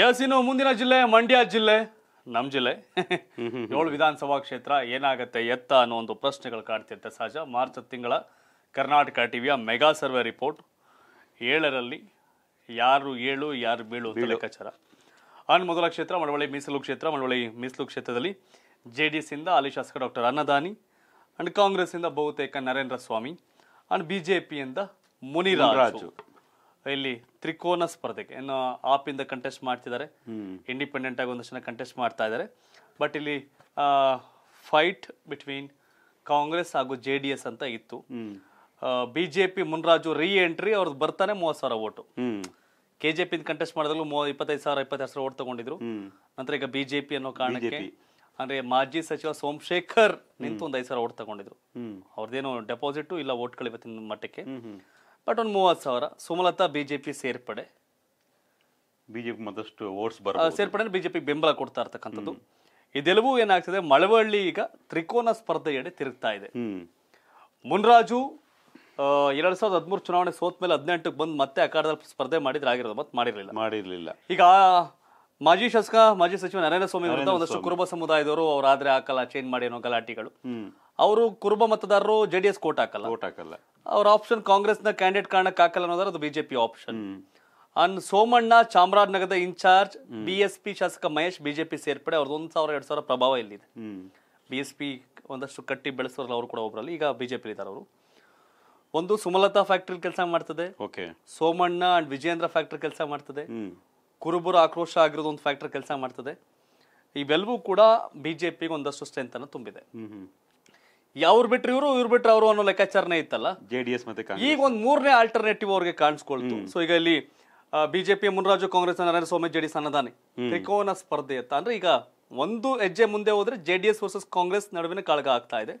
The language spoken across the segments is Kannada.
ಯಾಸಿನೋ ಮುಂದಿನ ಜಿಲ್ಲೆ ಮಂಡ್ಯ ಜಿಲ್ಲೆ ನಮ್ಮ ಜಿಲ್ಲೆ ಏಳು ವಿಧಾನಸಭಾ ಕ್ಷೇತ್ರ ಏನಾಗುತ್ತೆ ಎತ್ತ ಅನ್ನೋ ಒಂದು ಪ್ರಶ್ನೆಗಳು ಕಾಡ್ತಿರುತ್ತೆ ಸಹಜ ಮಾರ್ಚ್ ತಿಂಗಳ ಕರ್ನಾಟಕ ಟಿವಿಯ ಮೆಗಾ ಸರ್ವೆ ರಿಪೋರ್ಟ್ ಏಳರಲ್ಲಿ ಯಾರು ಏಳು ಯಾರು ಬೀಳು ಅಂತ ಲೆಕ್ಕಾಚಾರ ಅನ್ ಮೊದಲ ಕ್ಷೇತ್ರ ಮಳವಳ್ಳಿ ಮೀಸಲು ಕ್ಷೇತ್ರ ಮಳವಳ್ಳಿ ಮೀಸಲು ಕ್ಷೇತ್ರದಲ್ಲಿ ಜೆ ಡಿ ಎಸ್ ಇಂದ ಅಲ್ಲಿ ಶಾಸಕ ಡಾಕ್ಟರ್ ಅನ್ನದಾನಿ ಅಂಡ್ ಇಂದ ಬಹುತೇಕ Narendra Swamy and B J ಪಿಯಿಂದ ಮುನಿರಾಜು ಇಲ್ಲಿ ತ್ರಿಕೋನ ಸ್ಪರ್ಧೆಗೆ ಏನು ಆಪ್ ಇಂದ ಕಂಟೆಸ್ಟ್ ಮಾಡ್ತಿದ್ದಾರೆ ಇಂಡಿಪೆಂಡೆಂಟ್ ಆಗಿ ಒಂದಷ್ಟು ಜನ ಕಂಟೆಸ್ಟ್ ಮಾಡ್ತಾ ಇದ್ದಾರೆ ಬಟ್ ಇಲ್ಲಿ ಫೈಟ್ ಬಿಟ್ವೀನ್ ಕಾಂಗ್ರೆಸ್ ಹಾಗೂ ಜೆ ಡಿ ಎಸ್ ಅಂತ ಇತ್ತು ಬಿಜೆಪಿ ಮುನ್ರಾಜು ರೀ ಎಂಟ್ರಿ ಅವ್ರದ್ದು ಬರ್ತಾನೆ ಮೂವತ್ತು ಸಾವಿರ vote K J P contest ಮಾಡಿದ್ರು ಇಪ್ಪತ್ತೈದು ಸಾವಿರ ಇಪ್ಪತ್ತೈದು ಸಾವಿರ ಓಟ್ ತಗೊಂಡಿದ್ರು ನಂತರ ಈಗ ಬಿಜೆಪಿ ಅನ್ನೋ ಕಾರಣಕ್ಕೆ ಅಂದ್ರೆ ಮಾಜಿ ಸಚಿವ ಸೋಮಶೇಖರ್ ನಿಂತು ಒಂದ್ ಐದು ಸಾವಿರ ಓಟ್ ತಗೊಂಡಿದ್ರು ಅವ್ರದ್ದೇನು ಡೆಪಾಸಿಟ್ ಇಲ್ಲ ಓಟ್ಗಳು ಇವತ್ತಿನ ಮಟ್ಟಕ್ಕೆ ಬಟ್ ಒಂದು ಮೂವತ್ತು ಸಾವಿರ ಸುಮಲತಾ ಬಿ ಜೆ ಪಿ ಸೇರ್ಪಡೆ ಬಿಜೆಪಿ ಮತ್ತಷ್ಟು ಓಟ್ಸ್ ಬರ ಸೇರ್ಪಡೆ ಬಿಜೆಪಿ ಬೆಂಬಲ ಕೊಡ್ತಾ ಇರ್ತಕ್ಕಂಥದ್ದು ಇದೆಲ್ಲವೂ ಏನಾಗ್ತದೆ ಮಳವಳ್ಳಿ ಈಗ ತ್ರಿಕೋನ ಸ್ಪರ್ಧೆಯಡೆ ತಿರುಗ್ತಾ ಇದೆ ಮುನ್ರಾಜು ಎರಡ್ ಸಾವಿರದ ಹದಿಮೂರು ಚುನಾವಣೆ ಸೋತ್ ಮೇಲೆ ಹದಿನೆಂಟಕ್ಕೆ ಬಂದು ಮತ್ತೆ ಅಖಾಡದಲ್ಲಿ ಸ್ಪರ್ಧೆ ಮಾಡಿದ್ರೆ ಆಗಿರೋದು ಮತ್ತೆ ಮಾಡಿರಲಿಲ್ಲ ಮಾಡಿರಲಿಲ್ಲ ಈಗ ಮಾಜಿ ಶಾಸಕ ಮಾಜಿ ಸಚಿವ ಸ್ವಾಮಿ ವಿರುದ್ಧ ಒಂದಷ್ಟು ಕುರುಬ ಸಮುದಾಯದವರು ಅವ್ರು ಆದ್ರೆ ಹಾಕಲ್ಲ ಚೇಂಜ್ ಮಾಡಿ ಅನ್ನೋ ಗಲಾಟೆಗಳು ಅವರು ಕುರುಬ ಮತದಾರರು ಜೆಡಿಎಸ್ ಕೋಟ್ ಹಾಕಲ್ಲ ಕೋಟ್ ಹಾಕಲ್ಲ ಅವ್ರ ಆಪ್ಷನ್ ಕಾಂಗ್ರೆಸ್ ನ ಕ್ಯಾಂಡಿಡೇಟ್ ಕಾರಣಕ್ಕೆ ಹಾಕಲ್ಲ ಅನ್ನೋದ್ರೆ ಅದು ಬಿಜೆಪಿ ಆಪ್ಷನ್ ಅಂಡ್ ಸೋಮಣ್ಣ ಚಾಮರಾಜನಗರದ ಇನ್ಚಾರ್ಜ್ ಬಿ ಎಸ್ ಪಿ ಶಾಸಕ ಮಹೇಶ್ ಬಿಜೆಪಿ ಸೇರ್ಪಡೆ ಅವ್ರದ್ದು ಒಂದ್ ಸಾವಿರ ಎರಡ್ ಸಾವಿರ ಪ್ರಭಾವ ಇಲ್ಲಿದೆ ಬಿ ಎಸ್ ಪಿ ಒಂದಷ್ಟು ಕಟ್ಟಿ ಬೆಳೆಸೋರಲ್ಲ ಅವರು ಕೂಡ ಒಬ್ಬರಲ್ಲಿ ಈಗ ಬಿಜೆಪಿ ಇದಾರೆ ಅವರು ಒಂದು ಸುಮಲತಾ ಫ್ಯಾಕ್ಟ್ರಿ ಕೆಲಸ ಮಾಡ್ತದೆ ಸೋಮಣ್ಣ ಅಂಡ್ ವಿಜೇಂದ್ರ ಫ್ಯಾಕ್ಟ್ರಿ ಕೆಲಸ ಮಾಡ್ತದೆ ಕುರುಬರ ಆಕ್ರೋಶ ಆಗಿರೋದು ಒಂದು ಫ್ಯಾಕ್ಟರ್ ಕೆಲಸ ಮಾಡ್ತದೆ ಇವೆಲ್ಲವೂ ಕೂಡ ಬಿ ಜೆ ಪಿಗೆ ಒಂದಷ್ಟು ಸ್ಟ್ರೆಂತನ ತುಂಬಿದೆ ಯಾವ್ರು ಬಿಟ್ರೆ ಇವರು ಇವ್ರು ಬಿಟ್ರೆ ಅವರು ಅನ್ನೋ ಲೆಕ್ಕಾಚಾರನೇ ಇತ್ತಲ್ಲ ಜೆಡಿಎಸ್ ಮತ್ತೆ ಈಗ ಒಂದು ಮೂರನೇ ಆಲ್ಟರ್ನೇಟಿವ್ ಅವ್ರಿಗೆ ಕಾಣಿಸ್ಕೊಳ್ತು ಸೊ ಈಗ ಇಲ್ಲಿ BJP Muniraju Congress Narayana Swamy JDS Annadani ತ್ರಿಕೋನ ಸ್ಪರ್ಧೆ ಅಂತ ಅಂದ್ರೆ ಈಗ ಒಂದು ಹೆಜ್ಜೆ ಮುಂದೆ ಹೋದ್ರೆ ಜೆಡಿಎಸ್ ವರ್ಸಸ್ ಕಾಂಗ್ರೆಸ್ ನಡುವಿನ ಕಾಳಗ ಆಗ್ತಾ ಇದೆ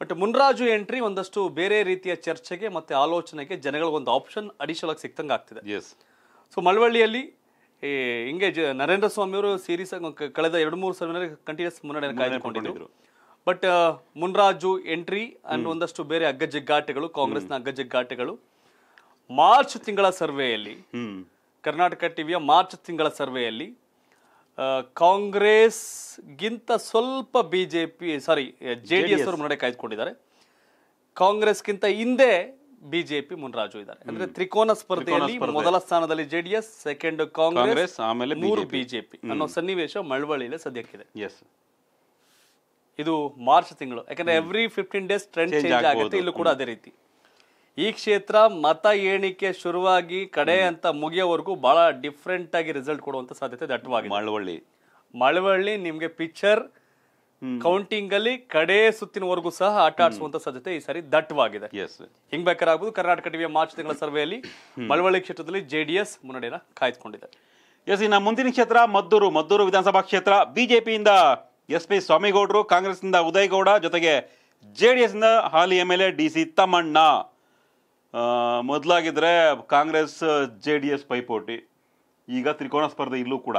ಬಟ್ ಮುನ್ರಾಜು ಎಂಟ್ರಿ ಒಂದಷ್ಟು ಬೇರೆ ರೀತಿಯ ಚರ್ಚೆಗೆ ಮತ್ತೆ ಆಲೋಚನೆಗೆ ಜನಗಳಿಗೆ ಒಂದು ಆಪ್ಷನ್ ಅಡಿಷನಲ್ ಆಗಿ ಸಿಕ್ತಂಗೆ ಆಗ್ತಿದೆ ಸೊ ಮಳವಳ್ಳಿಯಲ್ಲಿ ಹಿಂಗೆ ಜ ನರೇಂದ್ರ ಸ್ವಾಮಿಯವರು ಸೀರೀಸ್ ಆಗಿ ಕಳೆದ ಎರಡು ಮೂರು ಸಾವಿರ ಕಂಟಿನ್ಯೂಸ್ ಮುನ್ನಡೆಯನ್ನು ಕಾಯ್ದುಕೊಂಡಿದ್ದರು ಬಟ್ ಮುನ್ರಾಜು ಎಂಟ್ರಿ ಅನ್ನೋ ಒಂದಷ್ಟು ಬೇರೆ ಅಗ್ಗಜಿಗ್ಗಾಟಗಳು ಕಾಂಗ್ರೆಸ್ನ ಅಗ್ಗಜಿಗ್ಗಾಟಗಳು ಮಾರ್ಚ್ ತಿಂಗಳ ಸರ್ವೆಯಲ್ಲಿ ಕರ್ನಾಟಕ ಟಿವಿಯ ಮಾರ್ಚ್ ತಿಂಗಳ ಸರ್ವೆಯಲ್ಲಿ ಕಾಂಗ್ರೆಸ್ಗಿಂತ ಸ್ವಲ್ಪ B J P sorry J D S ಅವರು ಮುನ್ನಡೆ ಕಾಯ್ದುಕೊಂಡಿದ್ದಾರೆ ಕಾಂಗ್ರೆಸ್ಗಿಂತ ಹಿಂದೆ ಬಿಜೆಪಿ ಮುನ್ರಾಜು ಇದ್ದಾರೆ ಅಂದ್ರೆ ತ್ರಿಕೋನ ಸ್ಪರ್ಧೆಯಲ್ಲಿ ಮೊದಲ ಸ್ಥಾನದಲ್ಲಿ ಜೆಡಿಎಸ್ ಸೆಕೆಂಡ್ ಕಾಂಗ್ರೆಸ್ ಆಮೇಲೆ ಬಿಜೆಪಿ ಅನ್ನೋ ಸನ್ನಿವೇಶ ಮಳವಳ್ಳಿಯಲ್ಲಿ ಸದ್ಯಕ್ಕಿದೆ ಎಸ್ ಇದು ಮಾರ್ಚ್ ತಿಂಗಳು ಯಾಕಂದ್ರೆ every fifteen days trend change ಆಗುತ್ತೆ ಇಲ್ಲೂ ಕೂಡ ಅದೇ ರೀತಿ ಈ ಕ್ಷೇತ್ರ ಮತ ಎಣಿಕೆ ಶುರುವಾಗಿ ಕಡೆ ಅಂತ ಮುಗಿಯೋವರೆಗೂ ಬಹಳ ಡಿಫ್ರೆಂಟ್ ಆಗಿ ರಿಸಲ್ಟ್ ಕೊಡುವಂತ ಸಾಧ್ಯತೆ ದಟ್ಟವಾಗಿ ಮಳವಳ್ಳಿ ಮಳವಳ್ಳಿ ನಿಮ್ಗೆ ಪಿಕ್ಚರ್ ಕೌಂಟಿಂಗ್ ಅಲ್ಲಿ ಕಡೆ ಸುತ್ತಿನವರೆಗೂ ಸಹ ಆಟ ಆಡಿಸುವಂತ ಸಾಧ್ಯತೆ ಈ ಸಾರಿ ದಟ್ಟವಾಗಿದೆ ಹಿಂಗ್ ಬೇಕಾರಾಗಬಹುದು ಕರ್ನಾಟಕ ಟಿವಿಯ ಮಾರ್ಚ್ ತಿಂಗಳ ಸರ್ವೆಯಲ್ಲಿ ಮಳವಳ್ಳಿ ಕ್ಷೇತ್ರದಲ್ಲಿ ಜೆಡಿಎಸ್ ಮುನ್ನಡೆಯನ್ನ ಕಾಯ್ದುಕೊಂಡಿದೆ ಎಸ್ ಇನ್ನ ಮುಂದಿನ ಕ್ಷೇತ್ರ ಮದ್ದೂರು ಮದ್ದೂರು ವಿಧಾನಸಭಾ ಕ್ಷೇತ್ರ ಬಿಜೆಪಿಯಿಂದ ಎಸ್ ಪಿ ಸ್ವಾಮಿಗೌಡರು ಕಾಂಗ್ರೆಸ್ನಿಂದ ಉದಯಗೌಡ ಜೊತೆಗೆ ಜೆಡಿಎಸ್ ಇಂದ ಹಾಲಿ M L A D C Thammanna ಮೊದಲಾಗಿದ್ರೆ ಕಾಂಗ್ರೆಸ್ ಜೆ ಡಿ ಎಸ್ ಪೈಪೋಟಿ ಈಗ ತ್ರಿಕೋನ ಸ್ಪರ್ಧೆ ಇಲ್ಲೂ ಕೂಡ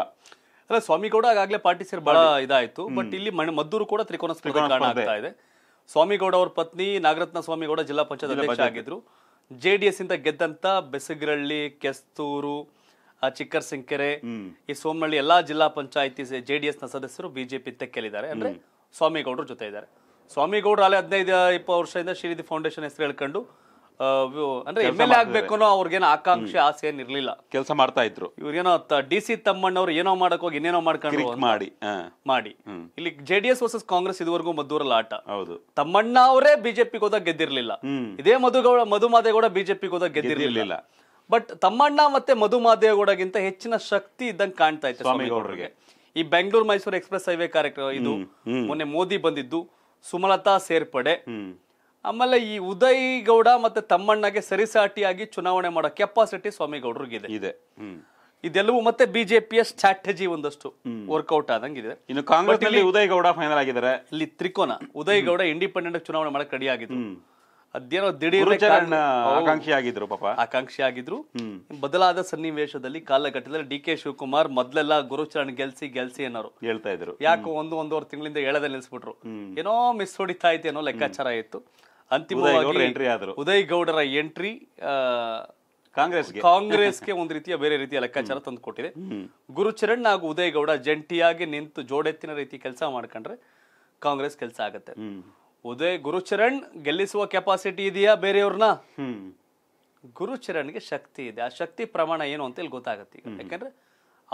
ಅಲ್ಲ ಸ್ವಾಮಿಗೌಡ ಆಗಾಗ್ಲೇ ಆಗಾಗಲೇ ಪಾರ್ಟಿ ಸೇರಿ ಬಹಳ ಇದಾಯ್ತು ಬಟ್ ಇಲ್ಲಿ ಮದ್ದೂರು ಕೂಡ ತ್ರಿಕೋನ ಸ್ಪರ್ಧೆ ಕಾರಣ ಆಗ್ತಾ ಇದೆ ಸ್ವಾಮಿಗೌಡ ಅವರ ಪತ್ನಿ ನಾಗರತ್ನ ಸ್ವಾಮಿಗೌಡ ಜಿಲ್ಲಾ ಪಂಚಾಯತ್ ಅಧ್ಯಕ್ಷ ಆಗಿದ್ರು ಜೆ ಡಿ ಎಸ್ ಇಂದ ಗೆದ್ದಂತ ಬೆಸಗಿರಳ್ಳಿ ಕೆಸ್ತೂರು ಚಿಕ್ಕರ್ಸಿಂಕೆರೆ ಈ ಸೋಮಳ್ಳಿ ಎಲ್ಲಾ ಜಿಲ್ಲಾ ಪಂಚಾಯತಿ ಜೆ ಡಿ ಎಸ್ ನ ಸದಸ್ಯರು ಬಿಜೆಪಿ ತೆಕ್ಕಲಿದ್ದಾರೆ ಅಂದ್ರೆ ಸ್ವಾಮಿಗೌಡರ ಜೊತೆ ಇದ್ದಾರೆ ಸ್ವಾಮಿಗೌಡರು ಅಲ್ಲೇ ಹದಿನೈದು ಇಪ್ಪತ್ತು ವರ್ಷದಿಂದ ಶ್ರೀನಿಧಿ ಫೌಂಡೇಶನ್ ಹೆಸರು ಹೇಳ್ಕೊಂಡು ಅಂದ್ರೆ ಎಮ್ ಎಲ್ ಎ ಆಗ್ಬೇಕು ಅನ್ನೋ ಅವ್ರಿಗೇನೋ ಆಕಾಂಕ್ಷೆ ಆಸೆ ಏನ್ ಇರ್ಲಿಲ್ಲ ಕೆಲಸ ಮಾಡ್ತಾ ಇದ್ರು ಇವ್ರೇನೋ ಡಿ ಸಿ ತಮ್ಮಣ್ಣವ್ರು ಏನೋ ಮಾಡಕ್ ಹೋಗಿ ಇನ್ನೇನೋ ಮಾಡ್ಕೊಂಡು ಮಾಡಿ ಮಾಡಿ ಇಲ್ಲಿ J D S versus Congress ಇದುವರೆಗೂ ಮದ್ದೂರಲ್ಲ ಆಟ ಹೌದು ತಮ್ಮಣ್ಣ ಅವರೇ ಬಿಜೆಪಿಗೆ ಹೋದಾಗ ಗೆದ್ದಿರ್ಲಿಲ್ಲ ಇದೇ ಮಧುಗೌಡ ಮಧುಮಾದೇಗೌಡ ಬಿಜೆಪಿಗೆ ಹೋದಾಗ ಗೆದ್ದಿರ್ಲಿಲ್ಲ ಬಟ್ ತಮ್ಮಣ್ಣ ಮತ್ತೆ ಮಧುಮಾದೇಗೌಡಗಿಂತ ಹೆಚ್ಚಿನ ಶಕ್ತಿ ಇದ್ದಂಗೆ ಕಾಣ್ತಾ ಇತ್ತು ಸ್ವಾಮಿಗೌಡರಿಗೆ ಈ ಬೆಂಗಳೂರು ಮೈಸೂರು ಎಕ್ಸ್ಪ್ರೆಸ್ ಹೈವೇ ಕಾರ್ಯಕ್ರಮ ಇದು ಮೊನ್ನೆ ಮೋದಿ ಬಂದಿದ್ದು ಸುಮಲತಾ ಸೇರ್ಪಡೆ ಆಮೇಲೆ ಈ ಉದಯ್ ಗೌಡ ಮತ್ತೆ ತಮ್ಮಣ್ಣಗೆ ಸರಿಸಾಟಿಯಾಗಿ ಚುನಾವಣೆ ಮಾಡೋ ಕೆಪಾಸಿಟಿ ಸ್ವಾಮಿಗೌಡರಿಗಿದೆ ಇದೆ ಇದೆಲ್ಲವೂ ಮತ್ತೆ ಬಿಜೆಪಿಯ ಸ್ಟ್ರಾಟಜಿ ಒಂದಷ್ಟು ವರ್ಕೌಟ್ ಆದಂಗಿದೆ ಇನ್ನು ಕಾಂಗ್ರೆಸ್ ಉದಯ್ ಗೌಡ ಫೈನಲ್ ಆಗಿದ್ದಾರೆ ಇಲ್ಲಿ ತ್ರಿಕೋನ ಉದಯ್ ಗೌಡ ಇಂಡಿಪೆಂಡೆಂಟ್ ಚುನಾವಣೆ ಮಾಡಕ್ ರೆಡಿ ಆಗಿದ್ರು ಅದೇನೋ ದಿಢೀರ್ ಆಕಾಂಕ್ಷಿ ಆಗಿದ್ರು ಪಾಪ ಆಕಾಂಕ್ಷಿ ಆಗಿದ್ರು ಬದಲಾದ ಸನ್ನಿವೇಶದಲ್ಲಿ ಕಾಲಘಟ್ಟದಲ್ಲಿ ಡಿ ಕೆ ಶಿವಕುಮಾರ್ ಮೊದ್ಲೆಲ್ಲ ಗುರುಚರಣ್ ಗೆಲ್ಸಿ ಗೆಲ್ಸಿ ಅನ್ನೋರು ಹೇಳ್ತಾ ಇದ್ರು ಯಾಕೋ ಒಂದು ಒಂದೂವರೆ ತಿಂಗಳಿಂದ ಎಳೆದ ನಿಲ್ಸ್ಬಿಟ್ರು ಏನೋ ಮಿಸ್ ಹೊಡಿತಾ ಇತ್ತು ಏನೋ ಲೆಕ್ಕಾಚಾರ ಇತ್ತು ಅಂತಿಮವಾಗಿ ಎಂಟ್ರಿ ಆದ್ರು ಉದಯ್ ಗೌಡರ ಎಂಟ್ರಿ ಕಾಂಗ್ರೆಸ್ ಕಾಂಗ್ರೆಸ್ಗೆ ಒಂದು ರೀತಿಯ ಬೇರೆ ರೀತಿಯ ಲೆಕ್ಕಾಚಾರ ತಂದು ಕೊಟ್ಟಿದೆ ಗುರುಚರಣ್ ಹಾಗೂ ಉದಯ್ ಗೌಡ ಜಂಟಿಯಾಗಿ ನಿಂತು ಜೋಡೆತ್ತಿನ ರೀತಿ ಕೆಲಸ ಮಾಡ್ಕೊಂಡ್ರೆ ಕಾಂಗ್ರೆಸ್ ಕೆಲಸ ಆಗತ್ತೆ ಉದಯ್ ಗುರುಚರಣ್ ಗೆಲ್ಲಿಸುವ ಕೆಪಾಸಿಟಿ ಇದೆಯಾ ಬೇರೆಯವ್ರನ್ನ ಗುರುಚರಣ್ಗೆ ಶಕ್ತಿ ಇದೆ ಆ ಶಕ್ತಿ ಪ್ರಮಾಣ ಏನು ಅಂತ ಇಲ್ಲಿ ಗೊತ್ತಾಗತ್ತೆ ಯಾಕಂದ್ರೆ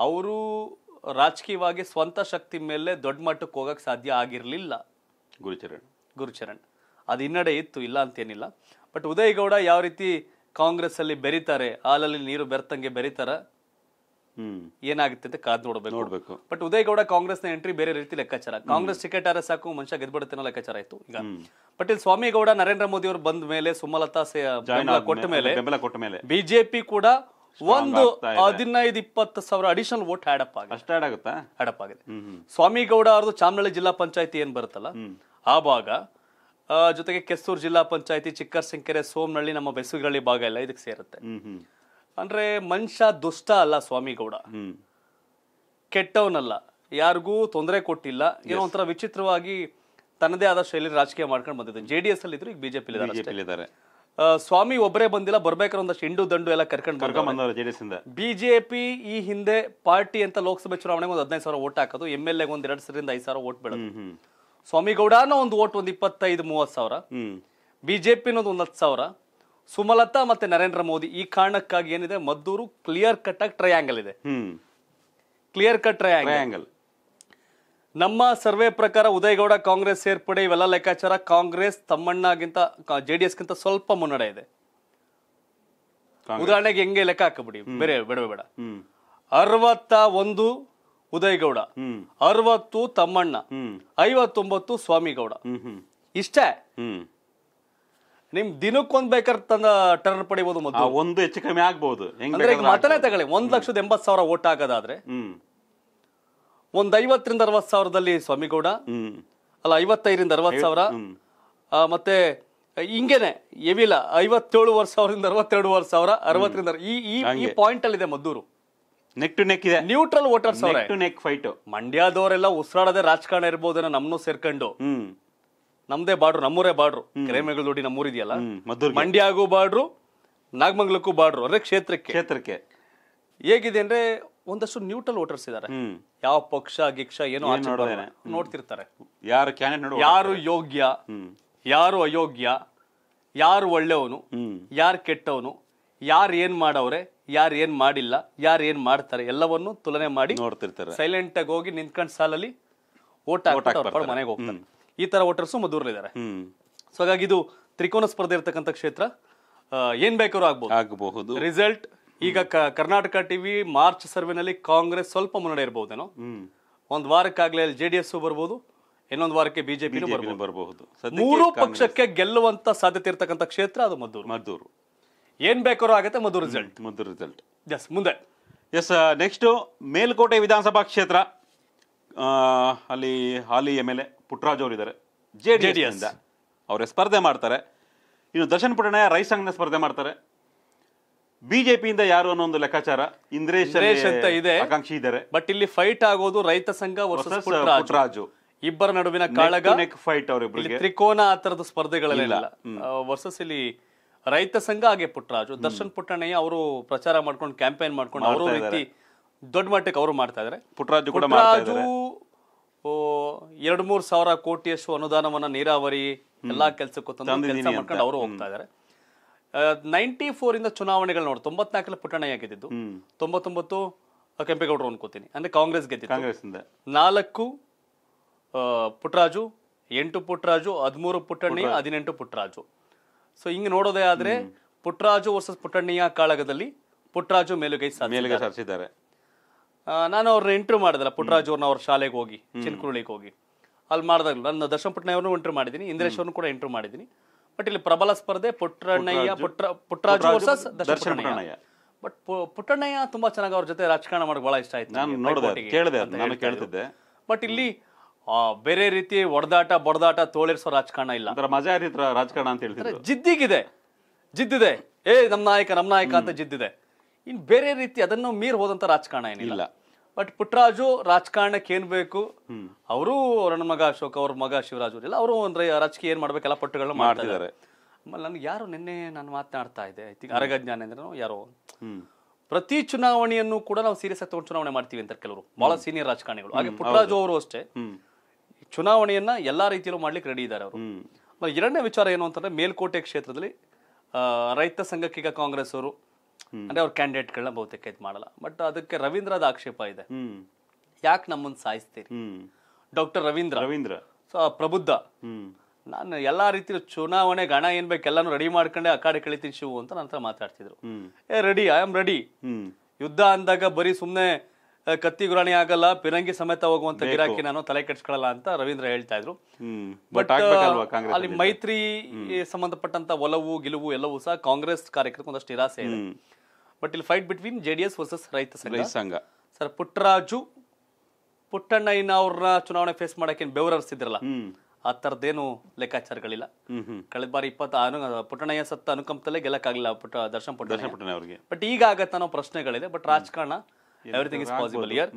ಅವರು ರಾಜಕೀಯವಾಗಿ ಸ್ವಂತ ಶಕ್ತಿ ಮೇಲೆ ದೊಡ್ಡ ಮಟ್ಟಕ್ಕೆ ಹೋಗಕ್ಕೆ ಸಾಧ್ಯ ಆಗಿರಲಿಲ್ಲ ಗುರುಚರಣ್ ಗುರುಚರಣ್ ಅದು ಹಿನ್ನಡೆ ಇತ್ತು ಇಲ್ಲ ಅಂತೇನಿಲ್ಲ ಬಟ್ ಉದಯ್ ಗೌಡ ಯಾವ ರೀತಿ ಕಾಂಗ್ರೆಸ್ ಅಲ್ಲಿ ಬೆರೀತಾರೆ ಹಾಲಲ್ಲಿ ನೀರು ಬೆರ್ತಂಗೆ ಬೆರೀತಾರ ಏನಾಗುತ್ತೆ ಅಂತ ಕಾದ್ ನೋಡಬೇಕು ನೋಡ್ಬೇಕು ಬಟ್ ಉದಯ್ ಗೌಡ ಕಾಂಗ್ರೆಸ್ನ ಎಂಟ್ರಿ ಬೇರೆ ರೀತಿ ಲೆಕ್ಕಾಚಾರ ಕಾಂಗ್ರೆಸ್ ಟಿಕೆಟ್ ಆದ್ರೆ ಸಾಕು ಮನುಷ್ಯ ಗೆದ್ಬಿಡುತ್ತೆ ಲೆಕ್ಕಾಚಾರ ಆಯ್ತು ಈಗ ಬಟ್ ಇಲ್ಲಿ ಸ್ವಾಮಿಗೌಡ ನರೇಂದ್ರ ಮೋದಿ ಅವರು ಬಂದ ಮೇಲೆ ಸುಮಲತಾ ಕೊಟ್ಟ ಮೇಲೆ ಕೊಟ್ಟ ಮೇಲೆ ಬಿಜೆಪಿ ಕೂಡ ಒಂದು ಹದಿನೈದು ಇಪ್ಪತ್ತು ಸಾವಿರ ಅಡಿಷನಲ್ ವೋಟ್ ಆಡ್ ಅಪ್ ಆಗಿದೆ ಆಡ್ ಆಗುತ್ತಾ ಆಡಪ್ ಅಪ್ ಆಗಿದೆ ಸ್ವಾಮಿಗೌಡ ಅವ್ರದ್ದು ಚಾಮನಹಳ್ಳಿ ಜಿಲ್ಲಾ ಪಂಚಾಯತಿ ಏನ್ ಬರುತ್ತಲ್ಲ ಆ ಭಾಗ ಜೊತೆಗೆ ಕೆಸೂರು ಜಿಲ್ಲಾ ಪಂಚಾಯತಿ ಸಿಂಕೆರೆ ಸೋಮನಹಳ್ಳಿ ನಮ್ಮ ಬೆಸುಗಳ್ಳಿ ಭಾಗ ಎಲ್ಲ ಇದಕ್ಕೆ ಸೇರುತ್ತೆ ಅಂದ್ರೆ ಮನುಷ್ಯ ದುಷ್ಟ ಅಲ್ಲ ಸ್ವಾಮಿಗೌಡ ಕೆಟ್ಟವನಲ್ಲ ಯಾರಿಗೂ ತೊಂದರೆ ಕೊಟ್ಟಿಲ್ಲ ಏನೋ ಒಂಥರ ವಿಚಿತ್ರವಾಗಿ ತನ್ನದೇ ಆದ ಶೈಲಿ ರಾಜಕೀಯ ಮಾಡ್ಕೊಂಡು ಬಂದಿದ್ದೆ ಜೆ ಡಿ ಎಸ್ ಅಲ್ಲಿ ಇದ್ರು ಈಗ ಬಿಜೆಪಿ ಸ್ವಾಮಿ ಒಬ್ಬರೇ ಬಂದಿಲ್ಲ ಬರ್ಬೇಕಾದ್ರೆ ಒಂದಷ್ಟು ಹಿಂಡು ದಂಡು ಎಲ್ಲ ಕರ್ಕೊಂಡು ಬಿಜೆಪಿ ಈ ಹಿಂದೆ ಪಾರ್ಟಿ ಅಂತ ಲೋಕಸಭೆ ಚುನಾವಣೆಗೆ ಒಂದು ಹದಿನೈದು ಸಾವಿರ ಓಟ್ ಹಾಕೋದು ಎಂ ಎಲ್ ಎಗೆ ಒಂದ್ ಎರಡು ಸರಿಂದ ಐದು ಸಾವಿರ ಓಟ್ ಬೇಡ ಸ್ವಾಮಿಗೌಡ ಒಂದು ಓಟ್ ಒಂದು ಇಪ್ಪತ್ತೈದು ಮೂವತ್ತು ಸಾವಿರ ಬಿಜೆಪಿನೊಂದು ಒಂದು ಹತ್ತು ಸಾವಿರ ಸುಮಲತಾ ಮತ್ತೆ ನರೇಂದ್ರ ಮೋದಿ ಈ ಕಾರಣಕ್ಕಾಗಿ ಏನಿದೆ ಮದ್ದೂರು ಕ್ಲಿಯರ್ ಕಟ್ ಆಗಿ ಟ್ರಯಾಂಗಲ್ ಇದೆ ಕ್ಲಿಯರ್ ಕಟ್ ಟ್ರಯಾಂಗಲ್ ನಮ್ಮ ಸರ್ವೆ ಪ್ರಕಾರ ಉದಯಗೌಡ ಕಾಂಗ್ರೆಸ್ ಸೇರ್ಪಡೆ ಇವೆಲ್ಲ ಲೆಕ್ಕಾಚಾರ ಕಾಂಗ್ರೆಸ್ ತಮ್ಮಣ್ಣಗಿಂತ ಗಿಂತ ಸ್ವಲ್ಪ ಮುನ್ನಡೆ ಇದೆ ಉದಾಹರಣೆಗೆ ಹೆಂಗೆ ಲೆಕ್ಕ ಹಾಕಬಿಡಿ ಬೇರೆ ಬೇಡ ಬೇಡ ಅರವತ್ತ ಒಂದು ಉದಯಗೌಡ ಅರವತ್ತು ತಮ್ಮಣ್ಣ ಐವತ್ತೊಂಬತ್ತು ಸ್ವಾಮಿಗೌಡ ಇಷ್ಟೇ ನಿಮ್ ದಿನಕ್ಕೊಂದ್ ಬೇಕಾದ್ರೆ ತಂದ ಟರ್ನ್ ಪಡಿಬಹುದು ಮೊದಲು ಒಂದು ಹೆಚ್ಚು ಕಮ್ಮಿ ಆಗ್ಬಹುದು ಮತನೆ ತಗೊಳ್ಳಿ ಒಂದ್ ಲಕ್ಷದ ಎಂಬತ್ ಸಾವಿರ ಓಟ್ ಆಗೋದಾದ್ರೆ ಒಂದ್ ಐವತ್ತರಿಂದ ಅರವತ್ ಸಾವಿರದಲ್ಲಿ ಸ್ವಾಮಿಗೌಡ ಅಲ್ಲ ಐವತ್ತೈದರಿಂದ ಅರವತ್ ಸಾವಿರ ಮತ್ತೆ ಹಿಂಗೇನೆ ವರ್ಷ ಐವತ್ತೇಳು ಅರವತ್ತೆರಡು ಅರವತ್ತೆರಡುವರೆ ಸಾವಿರ ಅರವತ್ತರಿಂದ ಈ ಈ ಪಾಯಿಂಟ್ ಇದೆ ಮದ್ದೂರು ನೆಕ್ ಟು ನೆಕ್ ಇದೆ neutral voters neck to neck fight ಮಂಡ್ಯದವರೆಲ್ಲ ಉಸಿರಾಡದೆ ರಾಜಕಾರಣ ಇರ್ಬೋದನ್ನ ನಮ್ನು ಸೇರ್ಕೊಂಡು ನಮ್ದೇ ಬಾಡ್ರು ನಮ್ಮೂರೇ ಬಾಡ್ರು ಕೆರೆಮೇಗಳ ದೊಡ್ಡಿ ನಮ್ಮೂರಿದೆಯಲ್ಲ ಮಂಡ್ಯಾಗೂ ಬಾಡ್ರು ನಾಗಮಂಗಲಕ್ಕೂ ಬಾಡ್ರು ಅಂದ್ರೆ ಕ್ಷೇತ್ರಕ್ಕೆ ಕ್ಷೇತ್ರಕ್ಕೆ ಹೇಗಿದೆ ಅಂದ್ರೆ ಒಂದಷ್ಟು ನ್ಯೂಟ್ರಲ್ ವೋಟರ್ಸ್ ಇದ್ದಾರೆ ಯಾವ ಪಕ್ಷ ಗಿಕ್ಷ ಏನೋ ನೋಡ್ತಿರ್ತಾರೆ ಯಾರು ಕ್ಯಾಂಡಿಡೇಟ್ ಯಾರು ಯೋಗ್ಯ ಯಾರು ಅಯೋಗ್ಯ ಯಾರು ಒಳ್ಳೆಯವನು ಯಾರು ಕೆಟ್ಟವನು ಯಾರು ಏನ್ ಮಾಡವ್ರೆ ಯಾರು ಏನ್ ಮಾಡಿಲ್ಲ ಯಾರು ಏನ್ ಮಾಡ್ತಾರೆ ಎಲ್ಲವನ್ನು ತುಲನೆ ಮಾಡಿ ನೋಡ್ತಿರ್ತಾರೆ ಸೈಲೆಂಟ್ ಆಗಿ ಹೋಗಿ ನಿಂತ್ಕೊಂಡ್ ಸಾಲಲ್ಲಿ ಓಟ್ ಹಾಕ್ತಾರೆ ಮನೆಗೆ ಹೋಗ್ತಾರೆ ಈ ತರ ವೋಟರ್ಸು ಇದಾರೆ ಸೊ ಹಾಗಾಗಿ ಇದು ತ್ರಿಕೋನ ಸ್ಪರ್ಧೆ ಇರತಕ್ಕಂತ ಕ್ಷೇತ್ರ ಏನ್ ಬೇಕಾದ್ರೂ ಆಗ್ಬೋದು ಆಗಬಹುದು ರಿಸಲ್ಟ್ ಈಗ ಕರ್ನಾಟಕ ಟಿವಿ ಮಾರ್ಚ್ ನಲ್ಲಿ ಕಾಂಗ್ರೆಸ್ ಸ್ವಲ್ಪ ಮುನ್ನಡೆ ಇರಬಹುದೇನೋ ಒಂದ್ ವಾರಕ್ಕಾಗ್ಲೇ ಜೆ ಡಿ ಎಸ್ ಬರ್ಬೋದು ಇನ್ನೊಂದು ವಾರಕ್ಕೆ ಬಿಜೆಪಿ ಬರಬಹುದು ಮೂರು ಪಕ್ಷಕ್ಕೆ ಗೆಲ್ಲುವಂತ ಸಾಧ್ಯತೆ ಇರತಕ್ಕಂಥ ಕ್ಷೇತ್ರ ಅದು ಮದ್ದೂರು ಮದ್ದೂರು ಏನ್ ಬೇಕಾದ್ರೂ ಆಗುತ್ತೆ ಮಧು ರಿಸಲ್ಟ್ ಮಧು ರಿಸಲ್ಟ್ ಎಸ್ ಮುಂದೆ ಎಸ್ ನೆಕ್ಸ್ಟು ಮೇಲ್ಕೋಟೆ ವಿಧಾನಸಭಾ ಕ್ಷೇತ್ರ ಅಲ್ಲಿ ಹಾಲಿ ಎಮ್ ಎಲ್ ಎ ಪುಟ್ಟರಾಜ್ ಅವರಿದ್ದಾರೆ ಜೆ ಡಿ ಸ್ಪರ್ಧೆ ಮಾಡ್ತಾರೆ ಇನ್ನು ದರ್ಶನ್ ಪುಟಣೆಯ ಸಂಘ ಸ್ಪರ್ಧೆ ಮಾಡ್ತಾರೆ ಬಿಜೆಪಿಯಿಂದ ಯಾರು ಅನ್ನೋ ಒಂದು ಲೆಕ್ಕಾಚಾರ ಇಂದ್ರೇಶ್ ಅಂತ ಇದೆ ಆಕಾಂಕ್ಷಿ ಇದ್ದಾರೆ ಬಟ್ ಇಲ್ಲಿ ಫೈಟ್ ಆಗೋದು ರೈತ ಸಂಘ ವರ್ಸಸ್ ಇಬ್ಬರ ನಡುವಿನ ಕಾಳಗ ಫೈಟ್ ಅವರಿಬ್ರು ತ್ರಿಕೋನ ಆ ತರದ ಸ್ಪರ್ಧೆಗಳಲ್ಲಿ ವರ್ಸಸ್ ಇಲ್ಲಿ ರೈತ ಸಂಘ ಹಾಗೆ ಪುಟ್ಟರಾಜು ದರ್ಶನ್ ಪುಟ್ಟಣಯ್ಯ ಅವರು ಪ್ರಚಾರ ಮಾಡ್ಕೊಂಡು ಕ್ಯಾಂಪೇನ್ ಮಾಡ್ಕೊಂಡು ಅವರು ರೀತಿ ದೊಡ್ಡ ಮಟ್ಟಕ್ಕೆ ಅವರು ಮಾಡ್ತಾ ಇದ್ದಾರೆ ಪುಟ್ಟರಾಜು ಕೂಡ ಎರಡು ಮೂರು ಸಾವಿರ ಕೋಟಿಯಷ್ಟು ಅನುದಾನವನ್ನ ನೀರಾವರಿ ಎಲ್ಲಾ ಕೆಲಸಕ್ಕೂ ತಂದು ಕೆಲಸ ಮಾಡ್ಕೊಂಡು ಅವರು ಹೋಗ್ತಾ ಇದ್ದಾರೆ ನೈಂಟಿ ಫೋರ್ ಇಂದ ಚುನಾವಣೆಗಳು ನೋಡಿ ತೊಂಬತ್ನಾಲ್ಕಲ್ಲಿ ಪುಟ್ಟಣಯ್ಯ ಗೆದ್ದಿದ್ದು ತೊಂಬತ್ತೊಂಬತ್ತು ಕೆಂಪೇಗೌಡರು ಅನ್ಕೋತೀನಿ ಅಂದ್ರೆ ಕಾಂಗ್ರೆಸ್ ಗೆದ್ದಿದ್ದು ನಾಲ್ಕು ಪುಟ್ಟರಾಜು ಎಂಟು ಪುಟ್ಟರಾಜು ಹದಿಮೂರು ಪುಟ್ಟಣ್ಣಿ ಹದಿನೆಂಟು ಪುಟ್ಟರಾಜು ಸೊ ಹಿಂಗ್ ನೋಡೋದೇ ಆದ್ರೆ ಪುಟ್ರಾಜು ವರ್ಸಸ್ ಪುಟ್ಟಣ್ಣಯ್ಯ ಕಾಳಗದಲ್ಲಿ ಪುಟ್ರಾಜು ಮೇಲುಗೈ ಮೇಲುಗೈ ಸಾಧಿಸಿದ್ದಾರೆ ನಾನು ಅವ್ರನ್ನ ಎಂಟ್ರಿ ಮಾಡಿದಲ್ಲ ಪುಟ್ಟರಾಜು ಅವ್ರನ್ನ ಅವ್ರ ಶಾಲೆಗೆ ಹೋಗಿ ಚಿನ್ಕುರುಳಿಗೆ ಹೋಗಿ ಅಲ್ಲಿ ಮಾಡಿದಾಗ ನಾನು ಅವ್ರನ್ನ ಇಂಟರ್ವ್ಯೂ ಮಾಡಿದೀನಿ ಇಂದ್ರೇಶ್ ಅವ್ರನ್ನ ಕೂಡ ಇಂಟರ್ವ್ಯೂ ಮಾಡಿದೀನಿ ಬಟ್ ಇಲ್ಲಿ ಪ್ರಬಲ ಸ್ಪರ್ಧೆ ಪುಟ್ಟಣ್ಣಯ್ಯ ಪುಟ್ರ ಪುಟ್ರಾಜು ವರ್ಸಸ್ ದರ್ಶನಪುಟ್ಟಣ್ಣಯ್ಯ ಬಟ್ ಪುಟ್ಟಣ್ಣಯ್ಯ ತುಂಬಾ ಚೆನ್ನಾಗಿ ಅವ್ರ ಜೊತೆ ರಾಜಕಾರಣ ಮಾಡಕ್ ಬಹಳ ಇಷ್ಟ ಆಯ್ತು ನಾನು ನೋಡಿದೆ ಕೇಳಿದೆ ಬಟ್ ಇಲ್ಲಿ ಬೇರೆ ರೀತಿ ಒಡೆದಾಟ ಬಡದಾಟ ತೋಳಿರ್ಸೋ ರಾಜಕಾರಣ ಇಲ್ಲ ಮಜಾ ರಾಜಕಾರಣ ಅಂತ ಹೇಳ್ತಾರೆ ಜಿದ್ದಿಗಿದೆ ಜಿದ್ದಿದೆ ಏ ನಮ್ಮ ನಾಯಕ ನಮ್ಮ ನಾಯಕ ಅಂತ ಜಿದ್ದಿದೆ ಇನ್ ಬೇರೆ ರೀತಿ ಅದನ್ನು ಮೀರ್ ಹೋದಂತ ರಾಜಕಾರಣ ಏನಿಲ್ಲ ಬಟ್ ಪುಟ್ಟರಾಜು ರಾಜಕಾರಣಕ್ಕೆ ಏನ್ ಬೇಕು ಅವರು ನನ್ನ ಮಗ ಅಶೋಕ್ ಅವ್ರ ಮಗ ಶಿವರಾಜು ಎಲ್ಲ ಅವರು ಅಂದ್ರೆ ರಾಜಕೀಯ ಏನ್ ಎಲ್ಲ ಪಟ್ಟುಗಳನ್ನ ಮಾಡ್ತಿದ್ದಾರೆ ಆಮೇಲೆ ನನ್ಗೆ ಯಾರು ನಿನ್ನೆ ನಾನು ಮಾತನಾಡ್ತಾ ಇದ್ದೆ ಐ ತಿಂಕ್ ಅರಗ ಯಾರೋ ಪ್ರತಿ ಚುನಾವಣೆಯನ್ನು ಕೂಡ ನಾವು ಸೀರಿಯಸ್ ಆಗಿ ತಗೊಂಡು ಚುನಾವಣೆ ಮಾಡ್ತೀವಿ ಅಂತ ಕೆಲವರು ಬಹಳ ಸೀನಿಯರ್ ರಾಜಕಾರಣಿಗಳು ಹಾಗೆ ಪುಟ್ಟರಾಜು ಅವರು ಅಷ್ಟೇ ಚುನಾವಣೆಯನ್ನ ಎಲ್ಲಾ ರೀತಿಯಲ್ಲೂ ಮಾಡ್ಲಿಕ್ಕೆ ರೆಡಿ ಇದ್ದಾರೆ ಅವರು ಎರಡನೇ ವಿಚಾರ ಏನು ಅಂತಂದ್ರೆ ಮೇಲ್ಕೋಟೆ ಕ್ಷೇತ್ರದಲ್ಲಿ ರೈತ ಈಗ ಕಾಂಗ್ರೆಸ್ ಅವರು ಅಂದ್ರೆ ಅವ್ರ ಕ್ಯಾಂಡಿಡೇಟ್ಗಳನ್ನ ಬಹುತೇಕ ಇದು ಮಾಡಲ್ಲ ಬಟ್ ಅದಕ್ಕೆ ರವೀಂದ್ರದ ಆಕ್ಷೇಪ ಇದೆ ಯಾಕೆ ನಮ್ಮನ್ನು ಸಾಯಿಸ್ತೀರಿ ಡಾಕ್ಟರ್ ರವೀಂದ್ರ ರವೀಂದ್ರ ಸೊ ಪ್ರಬುದ್ಧ ನಾನು ಎಲ್ಲಾ ರೀತಿಯ ಚುನಾವಣೆ ಗಣ ಏನ್ ಬೇಕೆಲ್ಲಾನು ರೆಡಿ ಮಾಡ್ಕೊಂಡೆ ಅಕಾಡೆ ಕಳಿತೀನಿ ಶಿವು ಅಂತ ನಂತರ ಮಾತಾಡ್ತಿದ್ರು ಏ ರೆಡಿ ಐ ಆಮ್ ರೆಡಿ ಯುದ್ಧ ಅಂದಾಗ ಬರೀ ಸುಮ್ನೆ ಕತ್ತಿ ಗುರಾಣಿ ಆಗಲ್ಲ ಪಿರಂಗಿ ಸಮೇತ ಹೋಗುವಂತ ಗಿರಾಕಿ ನಾನು ತಲೆ ಕೆಡ್ಸ್ಕೊಳ್ಳಲ್ಲ ಅಂತ ರವೀಂದ್ರ ಹೇಳ್ತಾ ಇದ್ರು ಅಲ್ಲಿ ಮೈತ್ರಿ ಸಂಬಂಧಪಟ್ಟಂತ ಒಲವು ಗೆಲುವು ಎಲ್ಲವೂ ಸಹ ಕಾಂಗ್ರೆಸ್ ಕಾರ್ಯಕರ್ತ ಒಂದಷ್ಟು ನಿರಾಸೆ ಇದೆ ಬಟ್ ಇಲ್ಲಿ ಫೈಟ್ ಬಿಟ್ವೀನ್ ಜೆಡಿಎಸ್ ವರ್ಸಸ್ ರೈತ ಸಂಘ ಸರ್ ಪುಟ್ಟರಾಜು ಪುಟ್ಟಣ್ಣ ಅವ್ರನ್ನ ಚುನಾವಣೆ ಫೇಸ್ ಮಾಡಕ್ಕೆ ಬೆವರು ಹರಿಸಿದ್ರಲ್ಲ ಆ ತರದೇನು ಲೆಕ್ಕಾಚಾರಗಳಿಲ್ಲ ಕಳೆದ ಬಾರಿ ಇಪ್ಪತ್ತ ಅನು ಪುಟ್ಟಣ್ಣಯ್ಯ ಸತ್ತ ಅನುಕಂಪದಲ್ಲೇ ಗೆಲ್ಲಕ್ಕಾಗಲಿಲ್ಲ ಪುಟ್ಟ ದರ್ಶನ್ ಪುಟ್ಟ ಪುಟ್ಟಣ್ಣ ಬಟ್ ಈಗ ಆಗತ್ತ ಪ್ರಶ್ನೆಗಳಿದೆ ಬಟ್ ರಾಜಕಾರಣ everything is possible here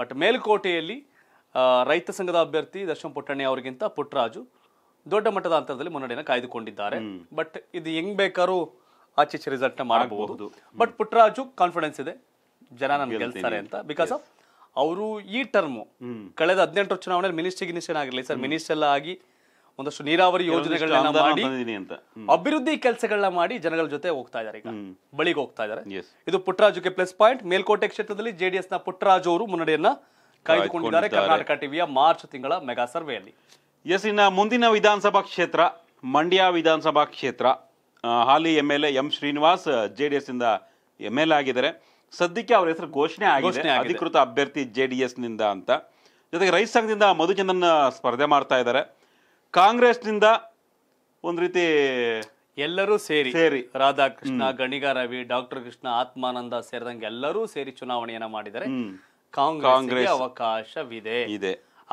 but ಮೇಲುಕೋಟೆಯಲ್ಲಿ ರೈತ ಸಂಘದ ಅಭ್ಯರ್ಥಿ ದರ್ಶನ್ ಪುಟ್ಟಣ್ಣಿ ಅವರಿಗಿಂತ ಪುಟ್ಟರಾಜು ದೊಡ್ಡ ಮಟ್ಟದ ಅಂತರದಲ್ಲಿ ಮುನ್ನಡೆಯನ್ನು ಕಾಯ್ದುಕೊಂಡಿದ್ದಾರೆ ಬಟ್ ಇದು ಹೆಂಗ್ ಬೇಕಾದ್ರೂ ಆಚೆಚ್ಚೆ ರಿಸಲ್ಟ್ ನ ಮಾಡಬಹುದು ಬಟ್ ಪುಟ್ಟರಾಜು ಕಾನ್ಫಿಡೆನ್ಸ್ ಇದೆ ಜನ ನನ್ಗೆ ಗೆಲ್ತಾರೆ ಅಂತ ಬಿಕಾಸ್ ಆಫ್ ಅವರು ಈ ಟರ್ಮು ಕಳೆದ ಹದಿನೆಂಟು ಚುನಾವಣೆಯಲ್ಲಿ ಮಿನಿಸ್ಟರ್ ಗಿನಿಸ್ಟ್ರಿ ಆಗಿರಲಿ ಸರ್ ಮಿನಿಸ್ಟರ್ ಆಗಿ ಒಂದಷ್ಟು ನೀರಾವರಿ ಯೋಜನೆಗಳನ್ನ ಮಾಡಿ ಅಭಿವೃದ್ಧಿ ಕೆಲಸಗಳನ್ನ ಮಾಡಿ ಜನಗಳ ಜೊತೆ ಹೋಗ್ತಾ ಇದ್ದಾರೆ ಈಗ ಬಳಿಗೆ ಹೋಗ್ತಾ ಇದಾರೆ ಇದು ಪುಟ್ಟರಾಜುಗೆ ಪ್ಲಸ್ ಪಾಯಿಂಟ್ ಮೇಲ್ಕೋಟೆ ಕ್ಷೇತ್ರದಲ್ಲಿ ಜೆಡಿಎಸ್ ನ ಪುಟ್ಟರಾಜು ಅವರು ಮುನ್ನಡೆಯನ್ನ ಕಾಯ್ದುಕೊಂಡಿದ್ದಾರೆ ಕರ್ನಾಟಕ ಟಿವಿಯ ಮಾರ್ಚ್ ತಿಂಗಳ ಮೆಗಾ ಸರ್ವೆಯಲ್ಲಿ ಎಸ್ ಇನ್ನ ಮುಂದಿನ ವಿಧಾನಸಭಾ ಕ್ಷೇತ್ರ ಮಂಡ್ಯ ವಿಧಾನಸಭಾ ಕ್ಷೇತ್ರ ಹಾಲಿ M L M Srinivas J D S ಇಂದ ಎಂ ಎಲ್ ಆಗಿದ್ದಾರೆ ಸದ್ಯಕ್ಕೆ ಅವರ ಹೆಸರು ಘೋಷಣೆ ಆಗಿದೆ ಅಧಿಕೃತ ಅಭ್ಯರ್ಥಿ ಜೆ ಡಿ ಎಸ್ ನಿಂದ ಅಂತ ಜೊತೆಗೆ ರೈತ ಸಂಘದಿಂದ ಮಧುಚಂದನ್ ಸ್ಪರ್ಧೆ ಮಾಡ್ತಾ ಇದ್ದಾರೆ ಕಾಂಗ್ರೆಸ್ನಿಂದ ಒಂದು ರೀತಿ ಎಲ್ಲರೂ ಸೇರಿ ಸೇರಿ ರಾಧಾಕೃಷ್ಣ ಗಣಿಗ ರವಿ ಡಾಕ್ಟರ್ ಕೃಷ್ಣ ಆತ್ಮಾನಂದ ಸೇರಿದಂಗೆ ಎಲ್ಲರೂ ಸೇರಿ ಚುನಾವಣೆಯನ್ನ ಮಾಡಿದರೆ ಕಾಂಗ್ರೆಸ್ ಅವಕಾಶವಿದೆ ಇದೆ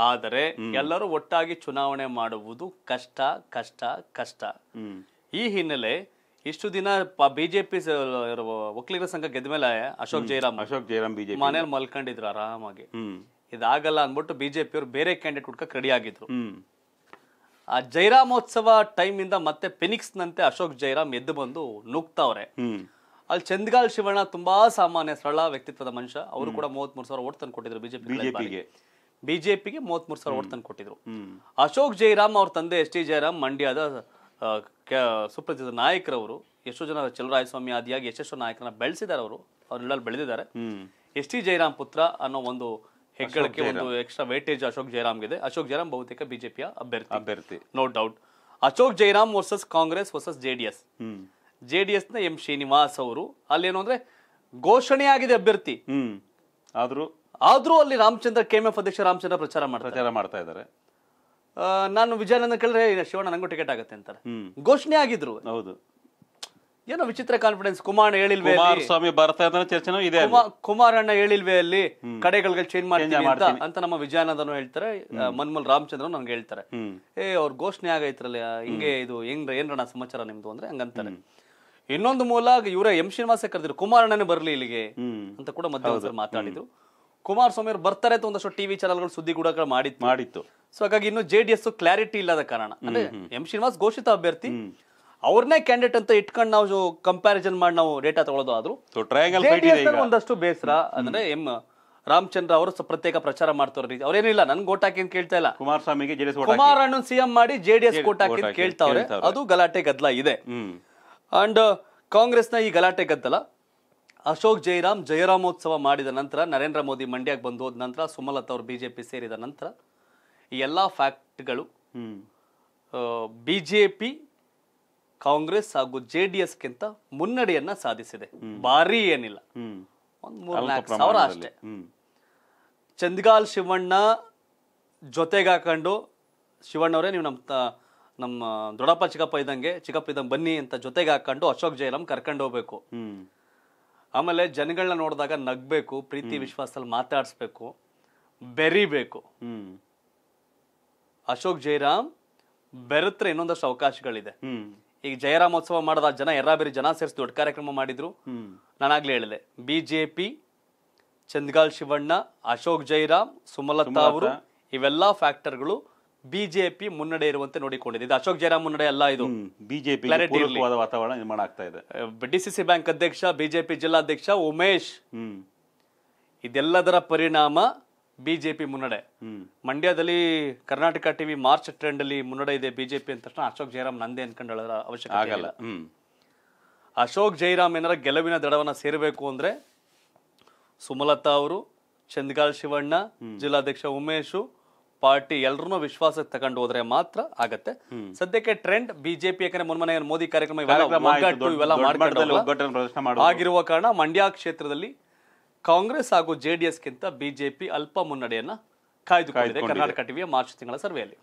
ಆದರೆ ಎಲ್ಲರೂ ಒಟ್ಟಾಗಿ ಚುನಾವಣೆ ಮಾಡುವುದು ಕಷ್ಟ ಕಷ್ಟ ಕಷ್ಟ ಈ ಹಿನ್ನೆಲೆ ಇಷ್ಟು ದಿನ ಬಿಜೆಪಿ ಒಕ್ಕಲಿಗರ ಸಂಘ ಗೆದ್ದ ಮೇಲೆ ಅಶೋಕ್ ಜೈರಾಮ್ ಅಶೋಕ್ ಜೈರಾಮ್ ಬಿಜೆಪಿ ಮನೇಲಿ ಮಲ್ಕೊಂಡಿದ್ರು ಆರಾಮಾಗಿ ಇದಾಗಲ್ಲ ಅಂದ್ಬಿಟ್ಟು ಅವರು ಬೇರೆ ಕ್ಯಾಂಡಿಡೇಟ್ ಹುಡ್ಕಕ್ ರೆಡಿ ಆಗಿದ್ರು ಆ ಜೈರಾಮೋತ್ಸವ ಟೈಮ್ ಇಂದ ಮತ್ತೆ ನಂತೆ ಅಶೋಕ್ ಜೈರಾಮ್ ಎದ್ದು ಬಂದು ನುಗ್ತಾವ್ರೆ ಅಲ್ಲಿ ಚಂದ್ಗಾಲ್ ಶಿವಣ್ಣ ತುಂಬಾ ಸಾಮಾನ್ಯ ಸರಳ ವ್ಯಕ್ತಿತ್ವದ ಮನುಷ್ಯ ಅವರು ಕೂಡ ಮೂವತ್ ಮೂರು ಸಾವಿರ ಓಟ್ ತಂದು ಕೊಟ್ಟಿದ್ರು ಬಿಜೆಪಿ ಬಿಜೆಪಿಗೆ ಮೂವತ್ತ್ ಮೂರು ಸಾವಿರ ಓಟ್ ತಂದು ಕೊಟ್ಟಿದ್ರು ಅಶೋಕ್ ಜೈರಾಮ್ ಅವ್ರ ತಂದೆ ಎಸ್ ಟಿ ಜೈರಾಮ್ ಮಂಡ್ಯದ ಸುಪ್ರಸಿದ್ಧ ನಾಯಕರವರು ಎಷ್ಟೋ ಜನ ಚಲುರಾಯಸ್ವಾಮಿ ಆದಿಯಾಗಿ ಎಷ್ಟೆಷ್ಟೋ ನಾಯಕರನ್ನ ಬೆಳೆಸಿದ್ದಾರೆ ಅವರು ಅವ್ರನ್ನೆಲ್ಲ ಬೆಳೆದಿದ್ದಾರೆ ಎಸ್ ಟಿ ಜೈರಾಮ್ ಪುತ್ರ ಅನ್ನೋ ಒಂದು ಹೆಗ್ಗಳಕ್ಕೆ ಒಂದು ಎಕ್ಸ್ಟ್ರಾ ವೇಟೇಜ್ ಅಶೋಕ್ ಜಯರಾಮ್ ಇದೆ ಅಶೋಕ್ ಜಯರಾಮ್ ಬಹುತೇಕ ಬಿಜೆಪಿಯ ಅಭ್ಯರ್ಥಿ ಅಭ್ಯರ್ಥಿ no doubt Ashok Jayaram versus Congress versus JDS JDS ನ ಎಂ ಶ್ರೀನಿವಾಸ್ ಅವರು ಅಲ್ಲೇನು ಅಂದ್ರೆ ಘೋಷಣೆ ಆಗಿದೆ ಅಭ್ಯರ್ಥಿ ಆದ್ರೂ ಆದ್ರೂ ಅಲ್ಲಿ ರಾಮಚಂದ್ರ ಕೆಎಂಎಫ್ ಅಧ್ಯಕ್ಷ ರಾಮಚಂದ್ರ ಪ್ರಚಾರ ಪ್ರಚಾರ ಮಾಡ್ತಾ ಇದ್ದಾರೆ ನಾನು ವಿಜಯಾನಂದ ಕೇಳಿದ್ರೆ ಶಿವಣ್ಣ ನಂಗೂ ಟಿಕೆಟ್ ಆಗುತ್ತೆ ಅಂತಾರೆ ಘೋಷಣೆ ಆಗಿದ್ರು ಹೌದು ಏನೋ ವಿಚಿತ್ರ ಕಾನ್ಫಿಡೆನ್ಸ್ ಕುಮಾರ್ ಹೇಳಿಲ್ವೇ ಕುಮಾರ ಸ್ವಾಮಿ ಬರ್ತಾ ಇದ್ದಾನೆ ಚರ್ಚೆನೂ ಇದೆ ಕುಮಾರಣ್ಣ ಹೇಳಿಲ್ವೇ ಅಲ್ಲಿ ಕಡೆಗಳಿಗೆ ಚೇಂಜ್ ಮಾಡ್ತೀನಿ ಅಂತ ನಮ್ಮ ವಿಜಯಾನಂದನು ಹೇಳ್ತಾರೆ ಮನ್ಮಲ್ ರಾಮಚಂದ್ರನು ನನಗೆ ಹೇಳ್ತಾರೆ ಏ ಅವ್ರ ಘೋಷಣೆ ಆಗೈತ್ರಲ್ಲ ಹಿಂಗೆ ಇದು ಹೆಂಗ್ ಏನ್ರಣ ಸಮಾಚಾರ ನಿಮ್ದು ಅಂದ್ರೆ ಹಂಗಂತಾರೆ ಇನ್ನೊಂದು ಮೂಲ ಇವರ ಎಂ ಶ್ರೀನಿವಾಸ ಕರೆದಿರು ಕುಮಾರಣ್ಣನೇ ಬರಲಿ ಇಲ್ಲಿಗೆ ಅಂತ ಕೂಡ ಮಧ್ಯ ಮಾತಾಡಿದ್ರು ಸ್ವಾಮಿ ಅವ್ರು ಬರ್ತಾರೆ ಅಂತ ಒಂದಷ್ಟು ಟಿವಿ ಚಾನಲ್ಗಳು ಸುದ್ದಿ ಕೂಡ ಮಾಡಿತ್ತು ಮಾಡಿತ್ತು ಸೊ ಹಾಗಾಗಿ ಇನ್ನು ಜೆ ಡಿ ಎಸ್ ಕ್ಲಾರಿಟಿ ಇಲ್ಲದ ಕಾರಣ ಅಂದ್ರೆ ಎಂ ಶ್ರೀನಿವಾಸ್ ಘೋಷಿತ ಅಭ್ಯರ್ಥಿ ಅವ್ರನ್ನೇ ಕ್ಯಾಂಡಿಡೇಟ್ ಅಂತ ಇಟ್ಕೊಂಡು ನಾವು ಕಂಪ್ಯಾರಿಸನ್ ಮಾಡಿ ನಾವು ಡೇಟಾ ತಗೊಳ್ಳೋದು ಆದ್ರೂ ಒಂದಷ್ಟು ಬೇಸರ ಅಂದ್ರೆ ಎಂ ರಾಮಚಂದ್ರ ಅವರು ಪ್ರತ್ಯೇಕ ಪ್ರಚಾರ ಮಾಡ್ತಾವ್ರಿ ಅವ್ರೇನಿಲ್ಲ ನನ್ ಗೋಟ್ ಹಾಕಿ ಕೇಳ್ತಾ ಇಲ್ಲ ಕುಮಾರಸ್ವಾಮಿಗೆ ಜೆಡಿಎಸ್ ಸಿಎಂ ಮಾಡಿ ಜೆಡಿಎಸ್ ಕೋಟ್ ಹಾಕಿ ಕೇಳ್ತಾವ್ರೆ ಅದು ಗಲಾಟೆ ಗದ್ದಲ ಇದೆ ಅಂಡ್ ಕಾಂಗ್ರೆಸ್ನ ಈ ಗಲಾಟೆ ಗದ್ದಲ ಅಶೋಕ್ ಜಯರಾಮ್ ಜಯರಾಮೋತ್ಸವ ಮಾಡಿದ ನಂತರ ನರೇಂದ್ರ ಮೋದಿ ಮಂಡ್ಯಕ್ಕೆ ಬಂದು ಹೋದ ನಂತರ ಸುಮಲತಾ ಅವರು ಬಿಜೆಪಿ ಸೇರಿದ ನಂತರ ಈ ಎಲ್ಲ ಫ್ಯಾಕ್ಟ್ಗಳು ಬಿಜೆಪಿ ಕಾಂಗ್ರೆಸ್ ಹಾಗೂ ಜೆ ಡಿ ಮುನ್ನಡೆಯನ್ನ ಸಾಧಿಸಿದೆ ಭಾರಿ ಏನಿಲ್ಲ ಒಂದ್ ಮೂರ್ನಾಲ್ಕು ಸಾವಿರ ಅಷ್ಟೇ ಚಂದ್ಗಾಲ್ ಶಿವಣ್ಣ ಜೊತೆಗಾಕೊಂಡು ಶಿವಣ್ಣವರೇ ನೀವು ನಮ್ಮ ನಮ್ಮ ದೊಡ್ಡಪ್ಪ ಚಿಕ್ಕಪ್ಪ ಇದ್ದಂಗೆ ಚಿಕ್ಕಪ್ಪ ಇದ್ದಂಗೆ ಬನ್ನಿ ಅಂತ ಜೊತೆಗೆ ಹಾಕೊಂಡು ಅಶೋಕ್ ಜೈಲಂ ಕರ್ಕೊಂಡು ಹೋಗ್ಬೇಕು ಆಮೇಲೆ ಜನಗಳನ್ನ ನೋಡಿದಾಗ ನಗ್ಬೇಕು ಪ್ರೀತಿ ವಿಶ್ವಾಸದಲ್ಲಿ ಮಾತಾಡಿಸ್ಬೇಕು ಬೆರಿಬೇಕು ಅಶೋಕ್ ಜೈರಾಮ್ ಬೆರೆತ್ರೆ ಇನ್ನೊಂದಷ್ಟು ಅವಕಾಶಗಳಿದೆ ಈಗ ಜಯರಾಮೋತ್ಸವ ಮಾಡಿದ ಜನ ಎರಾಬೇರಿ ಜನ ಸೇರಿಸಿ ದೊಡ್ಡ ಕಾರ್ಯಕ್ರಮ ಮಾಡಿದ್ರು ನಾನಾಗ್ಲೇ ಹೇಳಿದೆ ಬಿಜೆಪಿ ಚಂದ್ಗಾಲ್ ಶಿವಣ್ಣ ಅಶೋಕ್ ಜೈರಾಮ್ ಸುಮಲತಾ ಅವರು ಇವೆಲ್ಲ ಫ್ಯಾಕ್ಟರ್ಗಳು ಬಿಜೆಪಿ ಮುನ್ನಡೆ ಇರುವಂತೆ ನೋಡಿಕೊಂಡಿದೆ ಇದು ಅಶೋಕ್ ಜೈರಾಮ್ ಮುನ್ನಡೆ ಅಲ್ಲ ಇದು ಬಿಜೆಪಿ ವಾತಾವರಣ ನಿರ್ಮಾಣ ಆಗ್ತಾ ಇದೆ ಡಿಸಿಸಿ ಬ್ಯಾಂಕ್ ಅಧ್ಯಕ್ಷ ಬಿಜೆಪಿ ಜಿಲ್ಲಾಧ್ಯಕ್ಷ ಉಮೇಶ್ ಇದೆಲ್ಲದರ ಪರಿಣಾಮ ಬಿಜೆಪಿ ಮುನ್ನಡೆ ಮಂಡ್ಯದಲ್ಲಿ ಕರ್ನಾಟಕ ಟಿವಿ ಮಾರ್ಚ್ ಟ್ರೆಂಡ್ ಅಲ್ಲಿ ಮುನ್ನಡೆ ಇದೆ ಬಿಜೆಪಿ ಅಂದ ತಕ್ಷಣ ಅಶೋಕ್ ಜೈರಾಮ್ ನಂದೇ ಅನ್ಕೊಂಡು ಅವಶ್ಯಕ ಆಗಲ್ಲ ಅಶೋಕ್ ಜೈರಾಮ್ ಏನಾರ ಗೆಲುವಿನ ದಡವನ್ನ ಸೇರಬೇಕು ಅಂದ್ರೆ ಸುಮಲತಾ ಅವರು ಚಂದ್ಗಾಲ್ ಶಿವಣ್ಣ ಜಿಲ್ಲಾಧ್ಯಕ್ಷ ಉಮೇಶು ಪಾರ್ಟಿ ಎಲ್ಲರನ್ನೂ ವಿಶ್ವಾಸ ತಗೊಂಡು ಹೋದ್ರೆ ಮಾತ್ರ ಆಗತ್ತೆ ಸದ್ಯಕ್ಕೆ ಟ್ರೆಂಡ್ ಬಿಜೆಪಿ ಯಾಕಂದ್ರೆ ಮುನ್ಮನೆ ಮೋದಿ ಕಾರ್ಯಕ್ರಮ ಆಗಿರುವ ಕಾರಣ ಮಂಡ್ಯ ಕ್ಷೇತ್ರದಲ್ಲಿ ಕಾಂಗ್ರೆಸ್ ಹಾಗೂ ಗಿಂತ ಬಿಜೆಪಿ ಅಲ್ಪ ಮುನ್ನಡೆಯನ್ನ ಕಾಯ್ದುಕೊಂಡಿದೆ ಕರ್ನಾಟಕ ಟಿವಿಯ ಮಾರ್ಚ್ ತಿಂಗಳ ಸರ್ವೆಯಲ್ಲಿ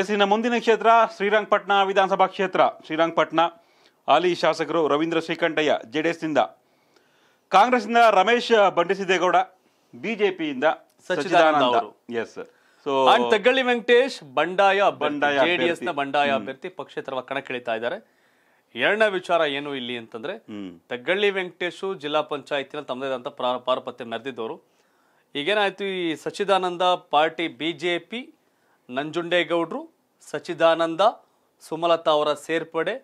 ಎಸ್ ಇನ್ನು ಮುಂದಿನ ಕ್ಷೇತ್ರ ಶ್ರೀರಂಗಪಟ್ಟಣ ವಿಧಾನಸಭಾ ಕ್ಷೇತ್ರ ಶ್ರೀರಂಗಪಟ್ಟಣ ಹಾಲಿ ಶಾಸಕರು ರವೀಂದ್ರ ಶ್ರೀಕಂಠಯ್ಯ ಜೆಡಿಎಸ್ನಿಂದ ಕಾಂಗ್ರೆಸ್ನಿಂದ ರಮೇಶ್ ಬಂಡಿಸಿದೇಗೌಡ ಬಿಜೆಪಿಯಿಂದ ಸಚ್ಚಿದಾನಂದ ಎಸ್ ತಗ್ಗಳ್ಳಿ ವೆಂಕಟೇಶ್ ಬಂಡಾಯ ಬಂಡಾಯ ಜೆಡಿಎಸ್ ನ ಬಂಡಾಯ ಅಭ್ಯರ್ಥಿ ಪಕ್ಷೇತರವಾಗಿ ಕಣಕ್ಕಿಳಿತಾ ಇದ್ದಾರೆ ಎರಡನೇ ವಿಚಾರ ಏನು ಇಲ್ಲಿ ಅಂತಂದ್ರೆ ತಗ್ಗಳ್ಳಿ ವೆಂಕಟೇಶು ಜಿಲ್ಲಾ ಪಂಚಾಯತಿನ ತಮ್ಮದೇ ಪಾರಪತ್ಯ ಮೆರೆದಿದ್ದವರು ಈಗೇನಾಯ್ತು ಈ ಸಚ್ಚಿದಾನಂದ ಪಾರ್ಟಿ ಬಿಜೆಪಿ ನಂಜುಂಡೇಗೌಡ್ರು ಸಚ್ಚಿದಾನಂದ ಸುಮಲತಾ ಅವರ ಸೇರ್ಪಡೆ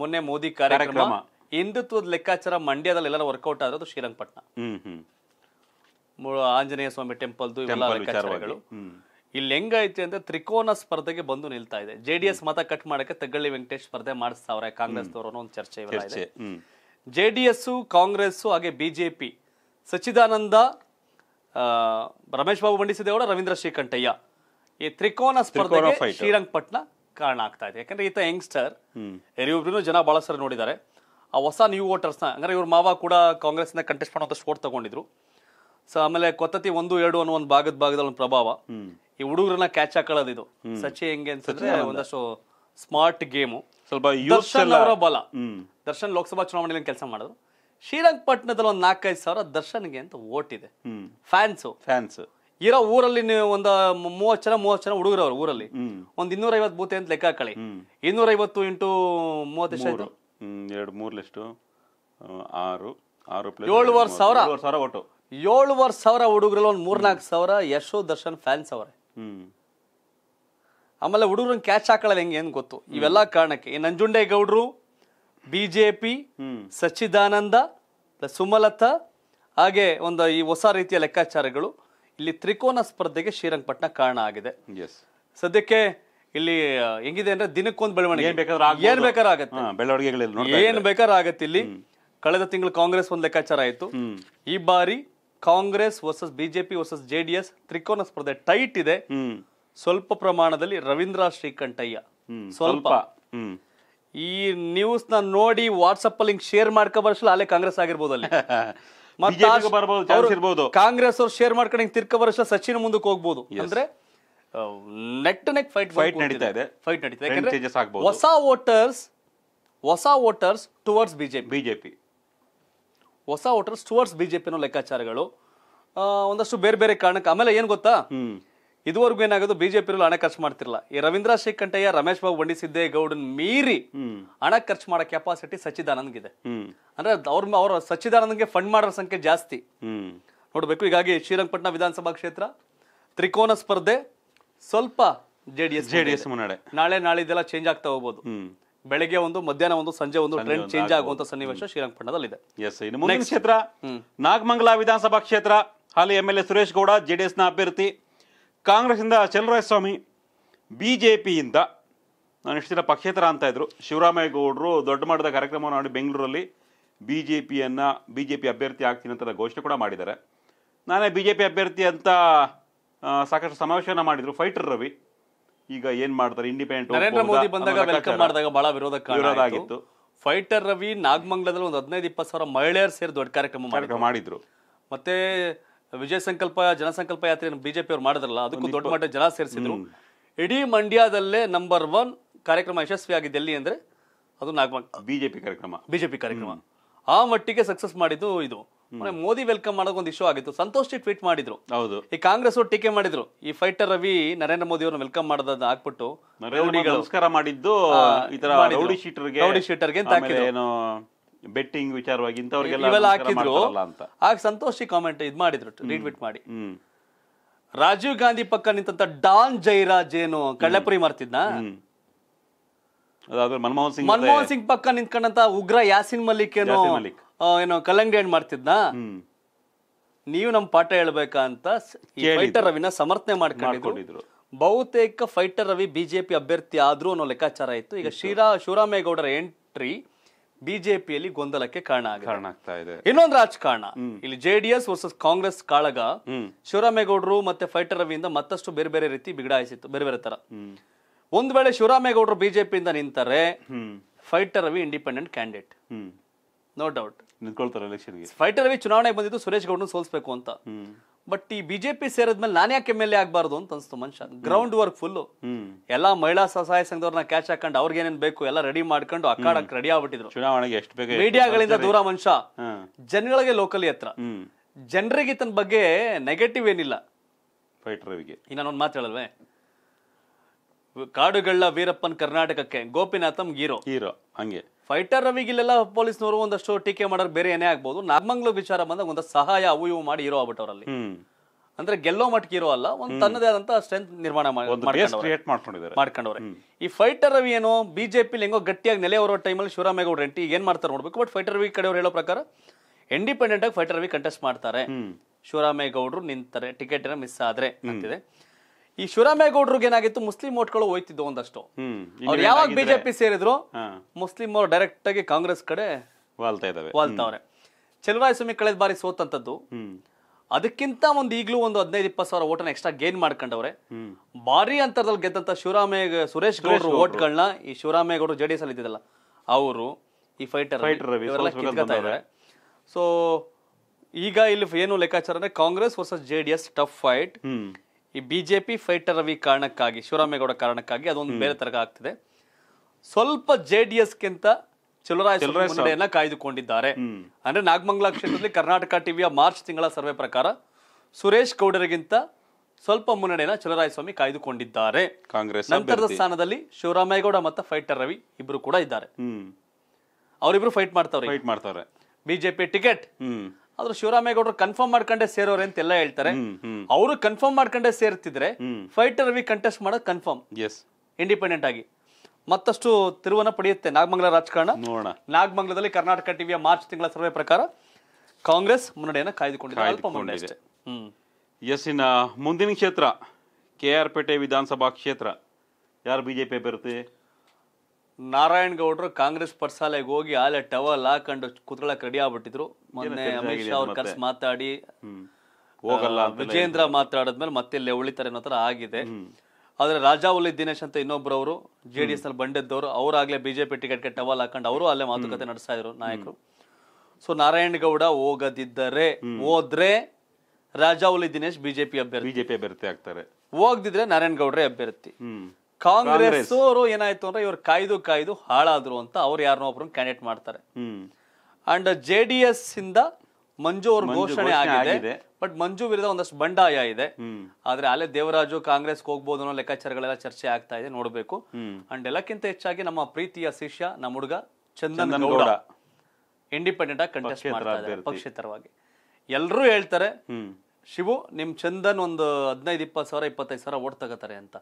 ಮೊನ್ನೆ ಮೋದಿ ಕಾರ್ಯಕ್ರಮ ಹಿಂದುತ್ವದ ಲೆಕ್ಕಾಚಾರ ಮಂಡ್ಯದಲ್ಲಿ ಎಲ್ಲರೂ ವರ್ಕೌಟ್ ಆದ್ರೆ ಶ್ರೀರಂಗಪಟ್ಟಣ ಆಂಜನೇಯ ಸ್ವಾಮಿ ಟೆಂಪಲ್ ಇವೆಲ್ಲ ಲೆಕ್ಕಾಚಾರಗಳು ಇಲ್ಲಿ ಹೆಂಗೈತೆ ಅಂದ್ರೆ ತ್ರಿಕೋನ ಸ್ಪರ್ಧೆಗೆ ಬಂದು ನಿಲ್ತಾ ಇದೆ ಜೆ ಡಿ ಎಸ್ ಮತ ಕಟ್ ಮಾಡಕ್ಕೆ ತಗ್ಗಳ್ಳಿ ವೆಂಕಟೇಶ್ ಸ್ಪರ್ಧೆ ಮಾಡಿಸ್ತಾವ್ರೆ ಕಾಂಗ್ರೆಸ್ ಅನ್ನೋ ಒಂದು ಚರ್ಚೆ ಇದೆ ಜೆ ಡಿ ಎಸ್ ಕಾಂಗ್ರೆಸ್ ಹಾಗೆ ಬಿಜೆಪಿ ಸಚ್ಚಿದಾನಂದ ರಮೇಶ್ ಬಾಬು ಮಂಡಿಸಿದೇವಡ ರವೀಂದ್ರ ಶ್ರೀಕಂಠಯ್ಯ ಈ ತ್ರಿಕೋನ ಸ್ಪರ್ಧೆಗೆ ಶ್ರೀರಂಗಪಟ್ಟಣ ಕಾರಣ ಆಗ್ತಾ ಇದೆ ಯಾಕಂದ್ರೆ ಈತ ಯಂಗ್ಸ್ಟರ್ ಇವರಿಬ್ರು ಜನ ಬಹಳ ನೋಡಿದಾರೆ ನೋಡಿದ್ದಾರೆ ಆ ಹೊಸ ನ್ಯೂ ವೋಟರ್ಸ್ ನ ಅಂದ್ರೆ ಇವ್ರ ಮಾವ ಕೂಡ ಕಾಂಗ್ರೆಸ್ ನ ಕಂಟೆಸ್ಟ್ ಮಾಡುವಂತ ಸ್ಪೋರ್ಟ್ ತಗೊಂಡಿದ್ರು ಸೊ ಆಮೇಲೆ ಕೊತ್ತತಿ ಒಂದು ಎರಡು ಅನ್ನೋ ಒಂದು ಭಾಗದ ಭಾಗದಲ್ಲಿ ಒಂದು ಪ್ರಭಾವ ಈ ಹುಡುಗರನ್ನ ಕ್ಯಾಚ್ ಹಾಕೊಳ್ಳೋದು ಇದು ಸಚಿ ಹೆಂಗೆ ಅಂತಂದ್ರೆ ಒಂದಷ್ಟು ಸ್ಮಾರ್ಟ್ ಗೇಮು ಸ್ವಲ್ಪ ದರ್ಶನ್ ಅವರ ಬಲ ದರ್ಶನ್ ಲೋಕಸಭಾ ಚುನಾವಣೆಯಲ್ಲಿ ಕೆಲಸ ಮಾಡೋದು ಶ್ರೀರಂಗಪಟ್ಟಣದಲ್ಲಿ ಒಂದ್ ನಾಲ್ಕೈದು ಸಾವಿರ ದರ್ಶನ್ಗೆ ಅಂತ ಓಟ್ ಇದೆ ಫ್ಯಾನ್ಸ್ ಫ್ಯಾನ್ಸ್ ಇರೋ ಊರಲ್ಲಿ ನೀವು ಒಂದು ಮೂವತ್ತು ಜನ ಮೂವತ್ ಜನ ಹುಡುಗರು ಅವ್ರ ಊರಲ್ಲಿ ಒಂದ್ ಇನ್ನೂರ ಐವತ್ತು ಬೂತೆ ಅಂತ ಲೆಕ್ಕ ಹಾಕಳಿ ಇನ್ನೂರ ಐವತ್ತು ಇಂಟು ಮೂವತ್ತು ಆಯ್ತು ಎರಡು ಮೂರು ಆರು ಆರು ಏಳುವರೆ ಸಾವಿರ ಸಾವಿರ ಒಟ್ಟು ಏಳುವರೆ ಸಾವಿರ ಹುಡುಗರಲ್ಲಿ ಒಂದ್ ಮೂರ್ನಾಲ್ಕು ಸಾವಿರ ಯಶೋ ದರ್ಶನ್ ಫ್ಯಾನ್ಸ್ ಅವರೇ ಆಮೇಲೆ ಹುಡುಗರನ್ನ ಕ್ಯಾಚ್ ಹಾಕೊಳ್ಳಲ್ಲ ಹೆಂಗೆ ಏನು ಗೊತ್ತು ಇವೆಲ್ಲ ಕಾರಣಕ್ಕೆ ಈ ನಂಜುಂಡೇಗೌಡರು B J P Sachchidananda Sumalatha ಹಾಗೆ ಒಂದು ಈ ಹೊಸ ರೀತಿಯ ಲೆಕ್ಕಾಚಾರಗಳು ಇಲ್ಲಿ ತ್ರಿಕೋನ ಸ್ಪರ್ಧೆಗೆ ಶ್ರೀರಂಗಪಟ್ಟಣ ಕಾರಣ ಆಗಿದೆ ಸದ್ಯಕ್ಕೆ ಇಲ್ಲಿ ಹೆಂಗಿದೆ ಅಂದ್ರೆ ದಿನಕ್ಕೊಂದು ಬೆಳವಣಿಗೆ ಏನ್ ಆಗತ್ತೆ ಬೆಳವಣಿಗೆಗಳಲ್ಲಿ ಏನ್ ಆಗತ್ತೆ ಇಲ್ಲಿ ಕಳೆದ ತಿಂಗಳು ಕಾಂಗ್ರೆಸ್ ಒಂದು ಲೆಕ್ಕಾಚಾರ ಆಯ್ತು ಈ ಬಾರಿ Congress versus BJP versus JDS ತ್ರಿಕೋನ ಸ್ಪರ್ಧೆ ಟೈಟ್ ಇದೆ ಸ್ವಲ್ಪ ಪ್ರಮಾಣದಲ್ಲಿ ರವೀಂದ್ರ ಶ್ರೀಕಂಠಯ್ಯ ಸ್ವಲ್ಪ ಈ ನ್ಯೂಸ್ ನ ನೋಡಿ ವಾಟ್ಸ್ಆಪ್ ಅಲ್ಲಿ ಶೇರ್ ಮಾಡ್ಕೋ ಬರ್ಸಲ್ಲ ಅಲ್ಲೇ ಕಾಂಗ್ರೆಸ್ ಆಗಿರ್ಬೋದು ಅಲ್ಲಿ ಕಾಂಗ್ರೆಸ್ ಅವ್ರು ಶೇರ್ ಮಾಡ್ಕೊಂಡು ತಿರ್ಕ ವರ್ಷ ಸಚಿನ್ ಮುಂದಕ್ಕೆ ಹೋಗ್ಬೋದು ಅಂದ್ರೆ ನೆಕ್ ನೆಕ್ ಫೈಟ್ ಫೈಟ್ ನಡೀತಾ ಇದೆ ಫೈಟ್ ನಡೀತಾ ಇದೆ ಹೊಸ ವೋಟರ್ಸ್ ಹೊಸ ವೋಟರ್ಸ್ ಟುವರ್ಡ್ಸ್ ಬಿಜೆಪಿ ಬಿಜೆಪಿ ಹೊಸ ವೋಟರ್ಸ್ ಟುವರ್ಡ್ಸ್ ಬಿಜೆಪಿ ಅನ್ನೋ ಲೆಕ್ಕಾಚಾರಗಳು ಒಂದಷ್ಟು ಬೇರೆ ಬೇರೆ ಕಾರಣಕ್ಕೆ ಆಮೇಲೆ ಏನು ಗೊತ್ತಾ ಇದುವರೆಗೂ ಏನಾಗೋದು ಬಿಜೆಪಿ ಹಣ ಖರ್ಚು ಮಾಡ್ತಿರಲ್ಲ ಈ ರವೀಂದ್ರ ಶೇಖಂಠಯ್ಯ ರಮೇಶ್ ಬಾಬು ಬಂಡಿಸಿದ್ದೇ ಗೌಡನ್ ಮೀರಿ ಹಣ ಖರ್ಚು ಮಾಡೋ ಕೆಪಾಸಿಟಿ ಇದೆ ಅಂದ್ರೆ ಅವ್ರ ಅವ್ರ ಸಚ್ಚಿದಾನಂದ್ಗೆ ಫಂಡ್ ಮಾಡೋ ಸಂಖ್ಯೆ ಜಾಸ್ತಿ ನೋಡ್ಬೇಕು ಹೀಗಾಗಿ ಶ್ರೀರಂಗಪಟ್ಟಣ ವಿಧಾನಸಭಾ ಕ್ಷೇತ್ರ ತ್ರಿಕೋನ ಸ್ಪರ್ಧೆ ಸ್ವಲ್ಪ ಜೆಡಿಎಸ್ ಜೆಡಿಎಸ್ ಮುನ್ನಡೆ ನಾಳೆ ನಾಳೆ ಇದೆಲ್ಲ ಚೇಂಜ್ ಆಗ್ತಾ ಹೋಗ್ಬೋದು ಬೆಳಗ್ಗೆ ಒಂದು ಮಧ್ಯಾಹ್ನ ಒಂದು ಸಂಜೆ ಒಂದು ಟ್ರೆಂಡ್ ಚೇಂಜ್ ಆಗುವಂತ ಸನ್ನಿವೇಶ ಶ್ರೀರಂಗಪಟ್ಟಣದಲ್ಲಿದೆ ಎಸ್ ಇನ್ನು ಕ್ಷೇತ್ರ ನಾಗಮಂಗಲ ವಿಧಾನಸಭಾ ಕ್ಷೇತ್ರ ಹಾಲಿ M L A Suresh Gowda ನ ಅಭ್ಯರ್ಥಿ ಕಾಂಗ್ರೆಸ್ನಿಂದ ಜೆ ಬಿಜೆಪಿಯಿಂದ ನಾನು ಇಷ್ಟ ಪಕ್ಷೇತರ ಅಂತ ಇದ್ರು ಶಿವರಾಮೇಗೌಡರು ದೊಡ್ಡ ಮಟ್ಟದ ಕಾರ್ಯಕ್ರಮವನ್ನು ಮಾಡಿ ಬೆಂಗಳೂರಲ್ಲಿ ಬಿ ಜೆ ಪಿಯನ್ನು ಅಭ್ಯರ್ಥಿ ಆಗ್ತೀನಿ ಅಂತ ಘೋಷಣೆ ಕೂಡ ಮಾಡಿದ್ದಾರೆ ನಾನೇ ಬಿ ಜೆ ಪಿ ಅಭ್ಯರ್ಥಿ ಅಂತ ಸಾಕಷ್ಟು ಸಮಾವೇಶವನ್ನು ಮಾಡಿದರು ಫೈಟರ್ ರವಿ ಈಗ ಏನ್ ಮಾಡ್ತಾರೆ ಇಂಡಿಪೆಂಡೆಂಟ್ ನರೇಂದ್ರ ಮೋದಿ ಬಂದಾಗ ವೆಲ್ಕಮ್ ಮಾಡಿದಾಗ ಬಹಳ ವಿರೋಧ ಆಗಿತ್ತು ಫೈಟರ್ ರವಿ ನಾಗಮಂಗಲದಲ್ಲಿ ಒಂದು ಹದಿನೈದು ಇಪ್ಪತ್ತು ಸಾವಿರ ಮಹಿಳೆಯರು ಸೇರಿ ದೊಡ್ಡ ಕಾರ್ಯಕ್ರಮ ಮಾಡಿದ್ರು ಮತ್ತೆ ವಿಜಯ ಸಂಕಲ್ಪ ಜನಸಂಕಲ್ಪ ಯಾತ್ರೆಯನ್ನು ಬಿಜೆಪಿ ಅವರು ಮಾಡಿದ್ರಲ್ಲ ಅದಕ್ಕೂ ದೊಡ್ಡ ಮಟ್ಟ ಜನ ಸೇರಿಸಿದ್ರು ಇಡೀ ಮಂಡ್ಯದಲ್ಲೇ ನಂಬರ್ ಒನ್ ಕಾರ್ಯಕ್ರಮ ಯಶಸ್ವಿ ಆಗಿದೆ ಎಲ್ಲಿ ಅಂದ್ರೆ ಅದು ನಾಗಮಂಗ್ ಬಿಜೆಪಿ ಕಾರ್ಯಕ್ರಮ ಬಿಜೆಪಿ ಕಾರ್ಯಕ್ರಮ ಆ ಮಟ್ಟಿಗೆ ಸಕ್ಸಸ್ ಮಾಡಿದ್ದು ಇದು ಮೋದಿ ವೆಲ್ಕಮ್ ಮಾಡೋಕೆ ಒಂದು ಇಶ್ಯೂ ಆಗಿತ್ತು ಸಂತೋಷ್ ಟ್ವೀಟ್ ಮಾಡಿದ್ರು ಹೌದು ಈ ಕಾಂಗ್ರೆಸ್ ಟೀಕೆ ಮಾಡಿದ್ರು ಈ ಫೈಟರ್ ರವಿ ನರೇಂದ್ರ ಮೋದಿ ಅವ್ರನ್ನ ವೆಲ್ಕಮ್ ಮಾಡೋದ್ ಹಾಕ್ಬಿಟ್ಟು ನಮಸ್ಕಾರ ಮಾಡಿದ್ದು ಈ ತರ ರೌಡಿ ಶೀಟರ್ಗೆ ರೌಡಿ ಶೀಟರ್ಗೆ ಅಂತ ಏನು ಬೆಟ್ಟಿಂಗ್ ವಿಚಾರವಾಗಿ ಇಂಥವ್ರಿಗೆಲ್ಲ ಹಾಕಿದ್ರು ಆಗ ಸಂತೋಷ್ ಕಾಮೆಂಟ್ ಇದ್ ಮಾಡಿದ್ರು ರೀಟ್ವೀಟ್ ಮಾಡಿ ರಾಜೀವ್ ಗಾಂಧಿ ಪಕ್ಕ ನಿಂತ ಡಾನ್ ಜೈರಾಜ್ ಏನು ಕಳ್ಳಪುರಿ ಮಾಡ್ತಿದ್ನ ಮನಮೋಹನ್ ಸಿಂಗ್ ಮನಮೋಹನ್ ಸಿಂಗ್ ಪಕ್ಕ ನಿಂತ್ಕೊಂಡಂತ ಉಗ್ರ ಯಾಸಿನ್ ಮಲಿಕ್ ಏನು ಮಲಿಕ್ ಏನೋ ಕಲ್ಲಂಗಡಿ ಹಣ್ಣು ಮಾಡ್ತಿದ್ನ ನೀವು ನಮ್ ಪಾಠ ಹೇಳ್ಬೇಕಾ ಅಂತ ಫೈಟರ್ ರವಿನ ಸಮರ್ಥನೆ ಮಾಡ್ಕೊಂಡಿದ್ರು ಬಹುತೇಕ ಫೈಟರ್ ರವಿ ಬಿಜೆಪಿ ಅಭ್ಯರ್ಥಿ ಆದ್ರೂ ಅನ್ನೋ ಲೆಕ್ಕಾಚಾರ ಇತ್ತು ಈಗ ಶಿರಾ ಶಿವರಾಮೇಗೌಡರ ಎಂಟ್ರಿ ಬಿಜೆಪಿಯಲ್ಲಿ ಗೊಂದಲಕ್ಕೆ ಕಾರಣ ಆಗ್ತಾ ಇದೆ ಇನ್ನೊಂದು ರಾಜಕಾರಣ ಇಲ್ಲಿ ಜೆಡಿಎಸ್ ವರ್ಸಸ್ ಕಾಂಗ್ರೆಸ್ ಕಾಳಗ ಶಿವರಾಮೇಗೌಡರು ಮತ್ತೆ ಫೈಟರ್ ರವಿಯಿಂದ ಮತ್ತಷ್ಟು ಬೇರೆ ಬೇರೆ ರೀತಿ ಬಿಗಡಾಯಿಸಿತ್ತು ಬೇರೆ ಬೇರೆ ತರ ಒಂದ್ ವೇಳೆ ಶಿವರಾಮೇಗೌಡರು ಬಿಜೆಪಿಯಿಂದ ನಿಂತರೆ fighter Ravi independent candidate no doubt ನಿಂತ್ಕೊಳ್ತಾರೆ ಎಲೆಕ್ಷನ್ಗೆ ಫೈಟಲ್ಲಿ ಚುನಾವಣೆ ಬಂದಿದ್ದು ಸುರೇಶ್ ಗೌಡ್ನ ಸೋಲಿಸ್ಬೇಕು ಅಂತ ಬಟ್ ಈ ಬಿಜೆಪಿ ಸೇರಿದ್ಮೇಲೆ ನಾನು ಯಾಕೆ ಎಮ್ ಎಲ್ ಎ ಆಗಬಾರ್ದು ಅಂತ ಅನ್ಸ್ತು ಮನುಷ್ಯ ಗ್ರೌಂಡ್ ವರ್ಕ್ ಫುಲ್ಲು ಎಲ್ಲ ಮಹಿಳಾ ಸಹಾಯ ಸಂಘದವ್ರನ್ನ ಕ್ಯಾಚ್ ಹಾಕೊಂಡು ಅವ್ರಿಗೆ ಏನೇನು ಬೇಕು ಎಲ್ಲ ರೆಡಿ ಮಾಡ್ಕೊಂಡು ಅಕ್ಕಾಡಕ್ ರೆಡಿ ಆಗ್ಬಿಟ್ಟಿದ್ರು ಚುನಾವಣೆಗೆ ಎಷ್ಟು ಬೇಕು ಮೀಡಿಯಾಗಳಿಂದ ದೂರ ಮನುಷ್ಯ ಜನಗಳಿಗೆ ಲೋಕಲಿ ಹತ್ರ ಜನರಿಗೆ ತನ್ನ ಬಗ್ಗೆ ನೆಗೆಟಿವ್ ಏನಿಲ್ಲ ಫೈಟ್ ರವಿಗೆ ಇನ್ನೊಂದು ಮಾತು ಹೇಳಲ್ವೇ ಕಾಡುಗಳ ವೀರಪ್ಪನ್ ಕರ್ನಾಟಕಕ್ಕೆ ಗೋಪಿನಾಥಂ ಹೀರೋ ಹೀರೋ ಹಂಗೆ ಫೈಟರ್ ರವಿಗಿಲ್ಲೆಲ್ಲ ಪೊಲೀಸ್ನವರು ಒಂದಷ್ಟು ಟೀಕೆ ಮಾಡೋರು ಬೇರೆ ಏನೇ ಆಗ್ಬೋದು ನಾಗಮಂಗ್ಲ ವಿಚಾರ ಬಂದಾಗ ಒಂದು ಸಹಾಯ ಅವು ಇವು ಮಾಡಿ ಬಟ್ ಅವರಲ್ಲಿ ಅಂದ್ರೆ ಗೆಲ್ಲೋ ಮಟ್ಟಿಗೆ ಇರೋ ಅಲ್ಲ ಒಂದ್ ತನ್ನದೇ ಆದಂತ ಸ್ಟ್ರೆಂತ್ ನಿರ್ಮಾಣ ಮಾಡ್ಕೊಂಡವ್ರೆ ಈ ಫೈಟರ್ ರವಿ ಏನು ಬಿಜೆಪಿ ಹೆಂಗೋ ಗಟ್ಟಿಯಾಗಿ ನೆಲೆ ಹೊರೋ ಟೈಮಲ್ಲಿ ಶಿವರಾಮೇಗೌಡ ಎಂಟಿ ಏನ್ ಮಾಡ್ತಾರೆ ನೋಡ್ಬೇಕು ಬಟ್ ಫೈಟರ್ ರವಿ ಕಡೆಯವರು ಹೇಳೋ ಪ್ರಕಾರ ಇಂಡಿಪೆಂಡೆಂಟ್ ಆಗಿ ಫೈಟರ್ ರವಿ ಕಂಟೆಸ್ಟ್ ಮಾಡ್ತಾರೆ ಶಿವರಾಮೇಗೌಡರು ನಿಂತಾರೆ ಟಿಕೆಟ್ ಮಿಸ್ ಆದ್ರೆ ಅಂತಿದೆ ಈ ಶಿವರಾಮೇಗೌಡರಿಗೆ ಏನಾಗಿತ್ತು ಮುಸ್ಲಿಂ ಓಟ್ಗಳು ಹೋಯ್ತಿದ್ದು ಒಂದಷ್ಟು ಅವ್ರು ಯಾವಾಗ ಬಿಜೆಪಿ ಸೇರಿದ್ರು ಮುಸ್ಲಿಂ ಅವ್ರು ಡೈರೆಕ್ಟ್ ಆಗಿ ಕಾಂಗ್ರೆಸ್ ಕಡೆ ವಾಲ್ತಾ ಇದಾವೆ ಸ್ವಾಮಿ ಕಳೆದ ಬಾರಿ ಸೋತಂತದ್ದು ಅದಕ್ಕಿಂತ ಒಂದು ಈಗಲೂ ಒಂದು ಹದಿನೈದು ಇಪ್ಪತ್ತು ಸಾವಿರ ಓಟ್ ಎಕ್ಸ್ಟ್ರಾ ಗೇನ್ ಮಾಡ್ಕೊಂಡವ್ರೆ ಭಾರಿ ಅಂತರದಲ್ಲಿ ಗೆದ್ದಂತ ಶಿವರಾಮೇ ಸುರೇಶ್ ಗೌಡರು ಓಟ್ಗಳನ್ನ ಈ ಶಿವರಾಮೇಗೌಡರು ಜೆಡಿಎಸ್ ಅಲ್ಲಿ ಇದ್ದಿದ್ದಲ್ಲ ಅವರು ಈ ಫೈಟರ್ ಇದ್ದಾರೆ ಸೊ ಈಗ ಇಲ್ಲಿ ಏನು ಲೆಕ್ಕಾಚಾರ ಅಂದ್ರೆ Congress versus JDS tough fight ಈ ಬಿಜೆಪಿ ಫೈಟರ್ ರವಿ ಕಾರಣಕ್ಕಾಗಿ ಶಿವರಾಮೇಗೌಡ ಕಾರಣಕ್ಕಾಗಿ ಅದೊಂದು ಬೇರೆ ತರಗ ಆಗ್ತದೆ ಸ್ವಲ್ಪ ಜೆ ಡಿ ಎಸ್ಗಿಂತ ಮುನ್ನಡೆಯನ್ನ ಕಾಯ್ದುಕೊಂಡಿದ್ದಾರೆ ಅಂದ್ರೆ ನಾಗಮಂಗಲ ಕ್ಷೇತ್ರದಲ್ಲಿ ಕರ್ನಾಟಕ ಟಿವಿಯ ಮಾರ್ಚ್ ತಿಂಗಳ ಸರ್ವೆ ಪ್ರಕಾರ ಸುರೇಶ್ ಗೌಡರಿಗಿಂತ ಸ್ವಲ್ಪ ಮುನ್ನಡೆಯನ್ನ ಚಲರಾಯಸ್ವಾಮಿ ಕಾಯ್ದುಕೊಂಡಿದ್ದಾರೆ ಕಾಂಗ್ರೆಸ್ ನಂತರದ ಸ್ಥಾನದಲ್ಲಿ ಶಿವರಾಮೇಗೌಡ ಮತ್ತು ಫೈಟರ್ ರವಿ ಇಬ್ರು ಕೂಡ ಇದ್ದಾರೆ ಅವರಿಬ್ರು ಫೈಟ್ ಮಾಡ್ತಾವ್ರೆ ಫೈಟ್ ಮಾಡ್ತಾವ್ರೆ ಬಿಜೆಪಿ ಟಿಕೆಟ್ ಆದ್ರೆ ಶಿವರಾಮೇಗೌಡರು ಕನ್ಫರ್ಮ್ ಮಾಡ್ಕೊಂಡೇ ಸೇರೋರೆ ಅಂತ ಎಲ್ಲ ಹೇಳ್ತಾರೆ ಅವರು ಕನ್ಫರ್ಮ್ ಮಾಡ್ಕೊಂಡೇ ಸೇರ್ತಿದ್ರೆ ಫೈಟರ್ ವಿ ಕಂಟೆಸ್ಟ್ ಮಾಡೋದು ಕನ್ಫರ್ಮ್ ಎಸ್ ಇಂಡಿಪೆಂಡೆಂಟ್ ಆಗಿ ಮತ್ತಷ್ಟು ತಿರುವನ್ನ ಪಡೆಯುತ್ತೆ ನಾಗಮಂಗಲ ರಾಜಕಾರಣ ನೋಡೋಣ ನಾಗಮಂಗಲದಲ್ಲಿ ಕರ್ನಾಟಕ ಟಿವಿಯ ಮಾರ್ಚ್ ತಿಂಗಳ ಸರ್ವೆ ಪ್ರಕಾರ ಕಾಂಗ್ರೆಸ್ ಮುನ್ನಡೆಯನ್ನು ಕಾಯ್ದುಕೊಂಡಿದೆ ಎಸ್ ಇನ್ನ ಮುಂದಿನ ಕ್ಷೇತ್ರ ಕೆ ಆರ್ ಪೇಟೆ ವಿಧಾನಸಭಾ ಕ್ಷೇತ್ರ ಯಾರು ಬಿಜೆಪಿ ಬರುತ್ತೆ ನಾರಾಯಣ್ ಗೌಡ್ರು ಕಾಂಗ್ರೆಸ್ ಪರ್ಸಾಲೆಗೆ ಹೋಗಿ ಆಲೆ ಟವಲ್ ಹಾಕೊಂಡು ಕುತ್ಕೊಳ್ಳಕ್ ರೆಡಿ ಆಗ್ಬಿಟ್ಟಿದ್ರು ಮೊನ್ನೆ ಅಮಿತ್ ಶಾ ಅವ್ರ ಕರ್ಸ್ ಮಾತಾಡಿ ಹೋಗಲ್ಲ ವಿಜೇಂದ್ರ ಮೇಲೆ ಮತ್ತೆ ಉಳಿತಾರೆ ಅನ್ನೋ ತರ ಆಗಿದೆ ಆದ್ರೆ ಉಲ್ಲಿ ದಿನೇಶ್ ಅಂತ ಇನ್ನೊಬ್ಬರು ಜೆ ಡಿ ಎಸ್ ನಲ್ಲಿ ಬಂಡದ್ದವರು ಅವ್ರಾಗ್ಲೇ ಬಿಜೆಪಿ ಟಿಕೆಟ್ಗೆ ಟವಲ್ ಹಾಕೊಂಡು ಅವರು ಅಲ್ಲೇ ಮಾತುಕತೆ ನಡೆಸ್ತಾ ಇದ್ರು ನಾಯಕರು ಸೊ ಗೌಡ ಹೋಗದಿದ್ದರೆ ಹೋದ್ರೆ ರಾಜಾವಲಿ ದಿನೇಶ್ ಬಿಜೆಪಿ ಅಭ್ಯರ್ಥಿ ಬಿಜೆಪಿ ಅಭ್ಯರ್ಥಿ ಆಗ್ತಾರೆ ಹೋಗದಿದ್ರೆ ಗೌಡ್ರೆ ಅಭ್ಯರ್ಥಿ ಕಾಂಗ್ರೆಸ್ ಅವರು ಏನಾಯ್ತು ಅಂದ್ರೆ ಇವ್ರು ಕಾಯ್ದು ಕಾಯ್ದು ಹಾಳಾದ್ರು ಅಂತ ಅವ್ರು ಯಾರನ್ನೋ ಒಬ್ರು ಕ್ಯಾಂಡಿಡೇಟ್ ಮಾಡ್ತಾರೆ ಅಂಡ್ ಜೆ ಡಿ ಎಸ್ ಇಂದ ಮಂಜು ಅವ್ರ ಘೋಷಣೆ ಆಗಿದೆ ಬಟ್ ಮಂಜು ವಿರುದ್ಧ ಒಂದಷ್ಟು ಬಂಡಾಯ ಇದೆ ಆದ್ರೆ ಅಲ್ಲೇ ದೇವರಾಜು ಕಾಂಗ್ರೆಸ್ ಹೋಗ್ಬೋದು ಅನ್ನೋ ಲೆಕ್ಕಾಚಾರಗಳೆಲ್ಲ ಚರ್ಚೆ ಆಗ್ತಾ ಇದೆ ನೋಡ್ಬೇಕು ಅಂಡ್ ಎಲ್ಲಕ್ಕಿಂತ ಹೆಚ್ಚಾಗಿ ನಮ್ಮ ಪ್ರೀತಿಯ ಶಿಷ್ಯ ನಮ್ಮ ಹುಡುಗ ಚಂದನ್ ಗೌಡ ಇಂಡಿಪೆಂಡೆಂಟ್ ಆಗಿ ಕಂಟೆಸ್ಟ್ ಮಾಡ್ತಾರೆ ಪಕ್ಷೇತರವಾಗಿ ಎಲ್ಲರೂ ಹೇಳ್ತಾರೆ ಶಿವು ನಿಮ್ ಚಂದನ್ ಒಂದು ಹದಿನೈದು ಇಪ್ಪತ್ತು ಸಾವಿರ ಇಪ್ಪತ್ತೈದು ಸಾವಿರ ಓಟ್ ತಗೋತಾರೆ ಅಂತ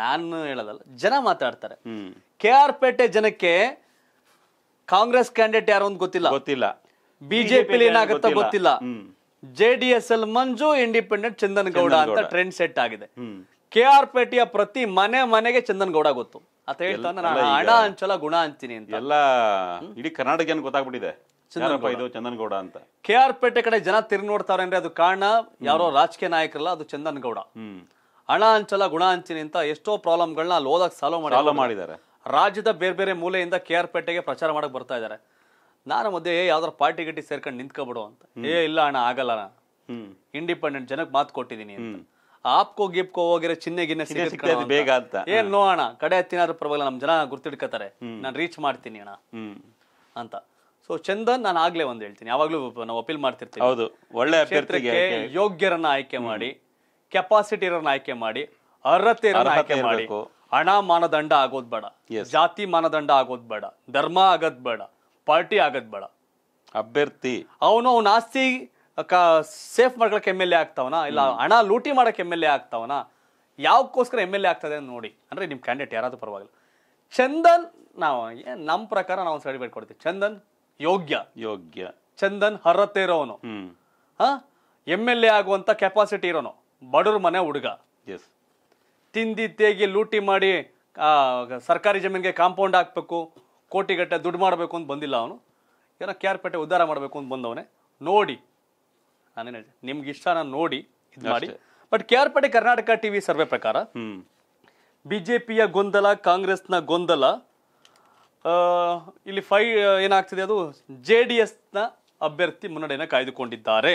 ನಾನು ಹೇಳೋದಲ್ಲ ಜನ ಮಾತಾಡ್ತಾರೆ ಕೆ ಆರ್ ಪೇಟೆ ಜನಕ್ಕೆ ಕಾಂಗ್ರೆಸ್ ಕ್ಯಾಂಡಿಡೇಟ್ ಯಾರು ಅಂತ ಗೊತ್ತಿಲ್ಲ ಗೊತ್ತಿಲ್ಲ ಬಿಜೆಪಿ ಏನಾಗುತ್ತೋ ಗೊತ್ತಿಲ್ಲ J D S L Manju independent Chandan Gowda ಅಂತ ಟ್ರೆಂಡ್ ಸೆಟ್ ಆಗಿದೆ ಕೆ ಆರ್ ಪೇಟೆಯ ಪ್ರತಿ ಮನೆ ಮನೆಗೆ ಚಂದನ್ ಗೌಡ ಗೊತ್ತು ಅಂತ ಹೇಳ್ತಾನೆ ನಾನು ಹಣ ಅಂಚಲ ಗುಣ ಅಂತೀನಿ ಅಂತ ಎಲ್ಲ ಇಡೀ ಕರ್ನಾಟಕ ಗೊತ್ತಾಗ್ಬಿಟ್ಟಿದೆ ಚಂದನ್ ಗೌಡ ಅಂತ ಕೆ ಆರ್ ಪೇಟೆ ಕಡೆ ಜನ ತಿರ್ಗಿ ನೋಡ್ತಾರೆ ಅಂದ್ರೆ ಅದು ಕಾರಣ ಯಾರೋ ರಾಜಕೀಯ ನಾಯಕರಲ್ಲ ಅದು ಚಂದನ್ ಗೌಡ ಹಣ ಹಂಚಲ ಗುಣ ಹಂಚಿನಿ ಅಂತ ಎಷ್ಟೋ ಪ್ರಾಬ್ಲಮ್ಗಳನ್ನ ಅಲ್ಲಿ ಹೋದಾಗ ಸಾಲ್ವ್ ಮಾಡಿ ಸಾಲ್ವ್ ಮಾಡಿದ್ದಾರೆ ರಾಜ್ಯದ ಬೇರೆ ಬೇರೆ ಮೂಲೆಯಿಂದ ಕೆ ಆರ್ ಪೇಟೆಗೆ ಪ್ರಚಾರ ಮಾಡಕ್ಕೆ ಬರ್ತಾ ಇದ್ದಾರೆ ನಾನು ಮಧ್ಯೆ ಯಾವ್ದಾರ ಪಾರ್ಟಿ ಗಟ್ಟಿ ಸೇರ್ಕೊಂಡು ನಿಂತ್ಕೊಬಿಡು ಅಂತ ಏ ಇಲ್ಲ ಅಣ್ಣ ಆಗಲ್ಲ ಇಂಡಿಪೆಂಡೆಂಟ್ ಜನಕ್ಕೆ ಮಾತು ಕೊಟ್ಟಿದ್ದೀನಿ ಅಂತ ಆಪ್ಕೋ ಗಿಪ್ಕೋ ಹೋಗಿರೋ ಚಿನ್ನೆ ಗಿನ್ನೆ ಬೇಗ ಅಂತ ಏನ್ ನೋ ಅಣ್ಣ ಕಡೆ ಹತ್ತಿನಾದ್ರು ಪರವಾಗಿಲ್ಲ ನಮ್ ಜನ ಗುರ್ತಿಡ್ಕತಾರೆ ನಾನು ರೀಚ್ ಮಾಡ್ತೀನಿ ಅಣ್ಣ ಅಂತ ಸೊ ಚಂದನ್ ನಾನು ಆಗ್ಲೇ ಒಂದ್ ಹೇಳ್ತೀನಿ ಯಾವಾಗ್ಲೂ ನಾವು ಅಪೀಲ್ ಮಾಡ್ತಿರ್ತೀವಿ ಹೌದು ಒಳ್ಳೆ ಯೋಗ್ಯರನ್ನ ಆಯ್ಕೆ ಮಾಡಿ ಕೆಪಾಸಿಟಿ ಇರೋರ್ನ ಆಯ್ಕೆ ಮಾಡಿ ಅರ್ಹತೆ ಇರೋರ್ನ ಆಯ್ಕೆ ಮಾಡಿ ಹಣ ಮಾನದಂಡ ಆಗೋದ್ ಬೇಡ ಜಾತಿ ಮಾನದಂಡ ಆಗೋದ್ ಬೇಡ ಧರ್ಮ ಆಗದ್ ಬೇಡ ಪಾರ್ಟಿ ಆಗದ್ ಬೇಡ ಅಭ್ಯರ್ಥಿ ಅವನು ಅವನ ಆಸ್ತಿ ಸೇಫ್ ಮಾಡ್ಕೊಳಕ್ ಎಮ್ ಎಲ್ ಎ ಆಗ್ತಾವನ ಇಲ್ಲ ಹಣ ಲೂಟಿ ಮಾಡಕ್ಕೆ ಎಮ್ ಎಲ್ ಎ ಆಗ್ತಾವನ ಯಾವಕ್ಕೋಸ್ಕರ ಎಮ್ ಎಲ್ ಎ ಆಗ್ತದೆ ನೋಡಿ ಅಂದ್ರೆ ನಿಮ್ ಕ್ಯಾಂಡಿಡೇಟ್ ಯಾರಾದ್ರೂ ಪರವಾಗಿಲ್ಲ ಚಂದನ್ ನಾವು ನಮ್ ಪ್ರಕಾರ ನಾವು ಸರ್ಟಿಫಿಕೇಟ್ ಕೊಡ್ತೀವಿ ಚಂದನ್ ಯೋಗ್ಯ ಯೋಗ್ಯ ಚಂದನ್ ಅರ್ಹತೆ ಇರೋನು ಹಾ ಎಮ್ ಎಲ್ ಎ ಆಗುವಂತ ಕೆಪಾಸಿಟಿ ಇರೋನು ಬಡವ್ರ ಮನೆ ಹುಡುಗ ಎಸ್ ತಿಂದಿ ತೇಗಿ ಲೂಟಿ ಮಾಡಿ ಸರ್ಕಾರಿ ಜಮೀನಿಗೆ ಕಾಂಪೌಂಡ್ ಹಾಕಬೇಕು ಕೋಟಿಗಟ್ಟೆ ದುಡ್ಡು ಮಾಡಬೇಕು ಅಂತ ಬಂದಿಲ್ಲ ಅವನು ಏನೋ ಪೇಟೆ ಉದ್ಧಾರ ಮಾಡಬೇಕು ಅಂತ ಬಂದವನೇ ನೋಡಿ ನಾನೇನು ಹೇಳ್ತೀನಿ ನಿಮ್ಗೆ ನಾನು ನೋಡಿ ಇದು ಮಾಡಿ ಬಟ್ ಕ್ಯಾರ್ಪೇಟೆ ಕರ್ನಾಟಕ ಟಿ ವಿ ಸರ್ವೆ ಪ್ರಕಾರ ಬಿ ಜೆ ಪಿಯ ಗೊಂದಲ ಕಾಂಗ್ರೆಸ್ನ ಗೊಂದಲ ಇಲ್ಲಿ ಫೈ ಏನಾಗ್ತಿದೆ ಅದು ಜೆ ಡಿ ಎಸ್ನ ಅಭ್ಯರ್ಥಿ ಮುನ್ನಡೆಯನ್ನು ಕಾಯ್ದುಕೊಂಡಿದ್ದಾರೆ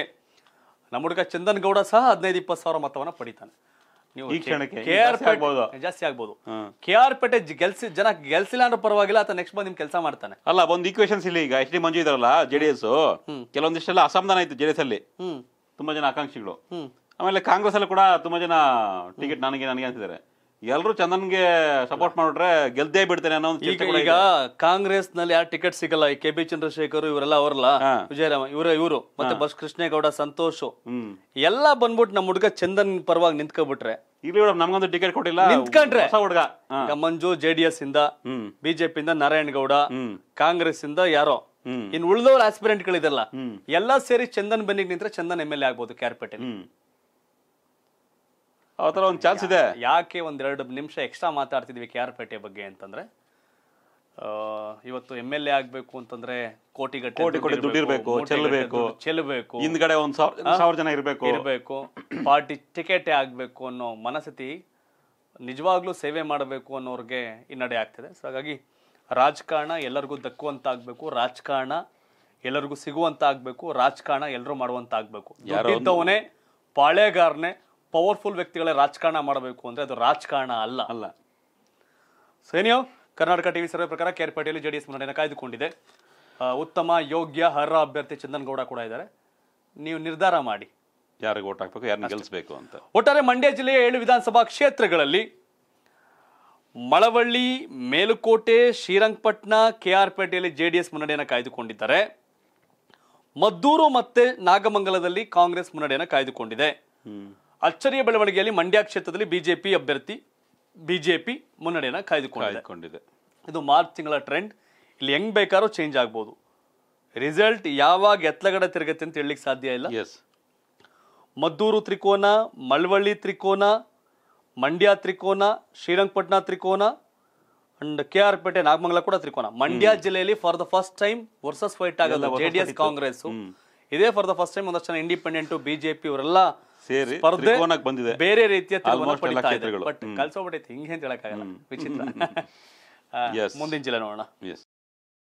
ನಮ್ಮ ಹುಡುಗ ಚಂದನ್ ಗೌಡ ಸಹ ಹದಿನೈದು ಇಪ್ಪತ್ತು ಸಾವಿರ ಮತವನ್ನ ಪಡಿತಾನೆ ಈ ಕ್ಷಣಕ್ಕೆ ಜಾಸ್ತಿ ಆಗ್ಬೋದು. ಕೆ ಆರ್ ಪೇಟೆ ಗೆಲ್ಸಿ ಜನ ಗೆಲ್ಸಿಲ್ಲ ಅಂದ್ರೆ ಪರವಾಗಿಲ್ಲ ಆತ ನೆಕ್ಸ್ಟ್ ಬಂದ್ ನಿಮ್ ಕೆಲಸ ಮಾಡ್ತಾನೆ ಅಲ್ಲ ಒಂದು ಈಕ್ವೇಶನ್ಸ್ ಇಲ್ಲಿ ಈಗ ಎಚ್ ಡಿ ಮಂಜು ಇದಾರಲ್ಲ ಜೆ ಡಿ ಎಸ್ ಕೆಲವೊಂದಿಷ್ಟೆಲ್ಲ ಅಸಮಾಧಾನ ಆಯ್ತು ಜೆ ಡಿ ಎಸ್ ಅಲ್ಲಿ ತುಂಬಾ ಜನ ಆಕಾಂಕ್ಷಿಗಳು ಆಮೇಲೆ ಕಾಂಗ್ರೆಸ್ ಅಲ್ಲಿ ಕೂಡ ತುಂಬಾ ಜನ ಟಿಕೆಟ್ ನನಗೆ ನನಗೆ ಅಂತಿದ್ದಾರೆ ಎಲ್ಲರೂ ಚಂದನ್ಗೆ ಸಪೋರ್ಟ್ ಮಾಡಿದ್ರೆ ಗೆಲ್ದೇ ಬಿಡ್ತೇನೆ ಅನ್ನೋ ಒಂದು ಈಗ ಕಾಂಗ್ರೆಸ್ ನಲ್ಲಿ ಯಾರು ಟಿಕೆಟ್ ಸಿಗಲ್ಲ ಈ ಕೆ ಬಿ ಚಂದ್ರಶೇಖರ್ ಇವರೆಲ್ಲ ಅವರಲ್ಲ ವಿಜಯರಾಮ ಇವರ ಇವರು ಮತ್ತೆ ಬಸ್ ಕೃಷ್ಣೇಗೌಡ ಸಂತೋಷ್ ಎಲ್ಲ ಬಂದ್ಬಿಟ್ಟು ನಮ್ಮ ಹುಡುಗ ಚಂದನ್ ಪರವಾಗಿ ನಿಂತ್ಕೊಬಿಟ್ರೆ ಇಲ್ಲಿ ನಮ್ಗೊಂದು ಟಿಕೆಟ್ ಕೊಟ್ಟಿಲ್ಲ ನಿಂತ್ಕೊಂಡ್ರೆ ಹುಡುಗ ಮಂಜು ಜೆ ಡಿ ಎಸ್ ಇಂದ ಬಿಜೆಪಿ ಇಂದ ನಾರಾಯಣಗೌಡ ಗೌಡ ಕಾಂಗ್ರೆಸ್ ಇಂದ ಯಾರೋ ಇನ್ ಉಳಿದವ್ರ ಆಸ್ಪಿರೆಂಟ್ ಗಳಿದೆಲ್ಲ ಎಲ್ಲಾ ಸೇರಿ ಚಂದನ್ ಬನ್ನಿ ನಿಂತ್ರೆ ಚಂದನ್ ಎಂ ಎಲ್ ಎ ಆಗ್ಬೋದು ಕ್ಯಾರ್ಪೇಟೆ ಆ ಒಂದು ಚಾನ್ಸ್ ಇದೆ ಯಾಕೆ ಒಂದೆರಡು ನಿಮಿಷ ಎಕ್ಸ್ಟ್ರಾ ಮಾತಾಡ್ತಿದ್ವಿ ಕೆ ಆರ್ ಪೇಟೆ ಬಗ್ಗೆ ಅಂತಂದ್ರೆ ಇವತ್ತು ಎಮ್ ಎಲ್ ಎ ಆಗಬೇಕು ಅಂತಂದ್ರೆ ಕೋಟಿ ಕೋಟಿ ಕೋಟಿ ದುಡ್ಡಿರ್ಬೇಕು ಚೆಲ್ಲಬೇಕು ಚೆಲ್ಲಬೇಕು ಹಿಂದ್ಗಡೆ ಒಂದು ಸಾವಿರ ಜನ ಇರಬೇಕು ಇರಬೇಕು ಪಾರ್ಟಿ ಟಿಕೆಟ್ ಆಗ್ಬೇಕು ಅನ್ನೋ ಮನಸ್ಥಿತಿ ನಿಜವಾಗ್ಲೂ ಸೇವೆ ಮಾಡಬೇಕು ಈ ಹಿನ್ನಡೆ ಆಗ್ತಿದೆ ಸೊ ಹಾಗಾಗಿ ರಾಜಕಾರಣ ಎಲ್ಲರಿಗೂ ದಕ್ಕುವಂತ ಆಗಬೇಕು ರಾಜಕಾರಣ ಎಲ್ಲರಿಗೂ ಸಿಗುವಂತ ಆಗಬೇಕು ರಾಜಕಾರಣ ಎಲ್ಲರೂ ಮಾಡುವಂತ ಆಗಬೇಕು ದುಡ್ಡಿದ್ದವನೇ ಪಾಳೆಗಾರನೇ ಪವರ್ಫುಲ್ ವ್ಯಕ್ತಿಗಳೇ ರಾಜಕಾರಣ ಮಾಡಬೇಕು ಅಂದರೆ ಅದು ರಾಜಕಾರಣ ಅಲ್ಲ ಅಲ್ಲ ಸೇನಿಯೋ ಕರ್ನಾಟಕ ಟಿವಿ ಸರ್ವೆ ಪ್ರಕಾರ ಪಾಟೀಲ್ ಜೆ ಡಿ ಎಸ್ ಮುನ್ನಡೆಯನ್ನು ಕಾಯ್ದುಕೊಂಡಿದೆ ಉತ್ತಮ ಯೋಗ್ಯ ಅರ್ಹ ಅಭ್ಯರ್ಥಿ ಚಂದನ್ ಗೌಡ ಕೂಡ ಇದ್ದಾರೆ ನೀವು ನಿರ್ಧಾರ ಮಾಡಿ ಯಾರಿಗೆ ಓಟ್ ಹಾಕಬೇಕು ಯಾರನ್ನ ಗೆಲ್ಲಿಸಬೇಕು ಅಂತ ಒಟ್ಟಾರೆ ಮಂಡ್ಯ ಜಿಲ್ಲೆಯ ಏಳು ವಿಧಾನಸಭಾ ಕ್ಷೇತ್ರಗಳಲ್ಲಿ ಮಳವಳ್ಳಿ ಮೇಲುಕೋಟೆ ಶ್ರೀರಂಗಪಟ್ಟಣ ಕೆ ಆರ್ ಪೇಟೆಯಲ್ಲಿ ಜೆ ಡಿ ಎಸ್ ಮುನ್ನಡೆಯನ್ನು ಕಾಯ್ದುಕೊಂಡಿದ್ದಾರೆ ಮದ್ದೂರು ಮತ್ತೆ ನಾಗಮಂಗಲದಲ್ಲಿ ಕಾಂಗ್ರೆಸ್ ಮುನ್ನಡೆಯನ್ನು ಕಾಯ್ದುಕೊಂಡಿದೆ ಅಚ್ಚರಿಯ ಬೆಳವಣಿಗೆಯಲ್ಲಿ ಮಂಡ್ಯ ಕ್ಷೇತ್ರದಲ್ಲಿ ಬಿಜೆಪಿ ಅಭ್ಯರ್ಥಿ ಬಿಜೆಪಿ ಮುನ್ನಡೆಯನ್ನು ಕಾಯ್ದುಕೊಂಡಿದೆ ಇದು ಮಾರ್ಚ್ ತಿಂಗಳ ಟ್ರೆಂಡ್ ಇಲ್ಲಿ ಹೆಂಗ್ ಬೇಕಾದ್ರೂ ಚೇಂಜ್ ಆಗ್ಬೋದು ರಿಸಲ್ಟ್ ಯಾವಾಗ ಎತ್ತಲಗಡೆ ತಿರುಗತ್ತೆ ಅಂತ ಹೇಳಲಿಕ್ಕೆ ಸಾಧ್ಯ ಇಲ್ಲ ಎಸ್ ಮದ್ದೂರು ತ್ರಿಕೋನ ಮಳವಳ್ಳಿ ತ್ರಿಕೋನ ಮಂಡ್ಯ ತ್ರಿಕೋನ ಶ್ರೀರಂಗಪಟ್ಟಣ ತ್ರಿಕೋನ ಅಂಡ್ ಕೆ ಆರ್ ಪೇಟೆ ನಾಗಮಂಗಲ ಕೂಡ ತ್ರಿಕೋನ ಮಂಡ್ಯ ಜಿಲ್ಲೆಯಲ್ಲಿ for the first time versus fight D JDS Congress ಇದೇ ಫಾರ್ ದ ಫಸ್ಟ್ ಟೈಮ್ ಒಂದಷ್ಟು ಜನ ಇಂಡಿಪೆಂಡೆಂಟ್ ಬಿಜೆಪಿ ಇವರೆಲ್ಲ ಸೇರಿ ಬಂದಿದೆ ಬೇರೆ ರೀತಿಯ ಬಟ್ ಕಲ್ಸೋಬಿಟ್ಟೈತೆ ಹಿಂಗೆ ಅಂತ ವಿಚಿತ್ರ ಮುಂದಿನ ಜಿಲ್ಲೆ ನೋಡೋಣ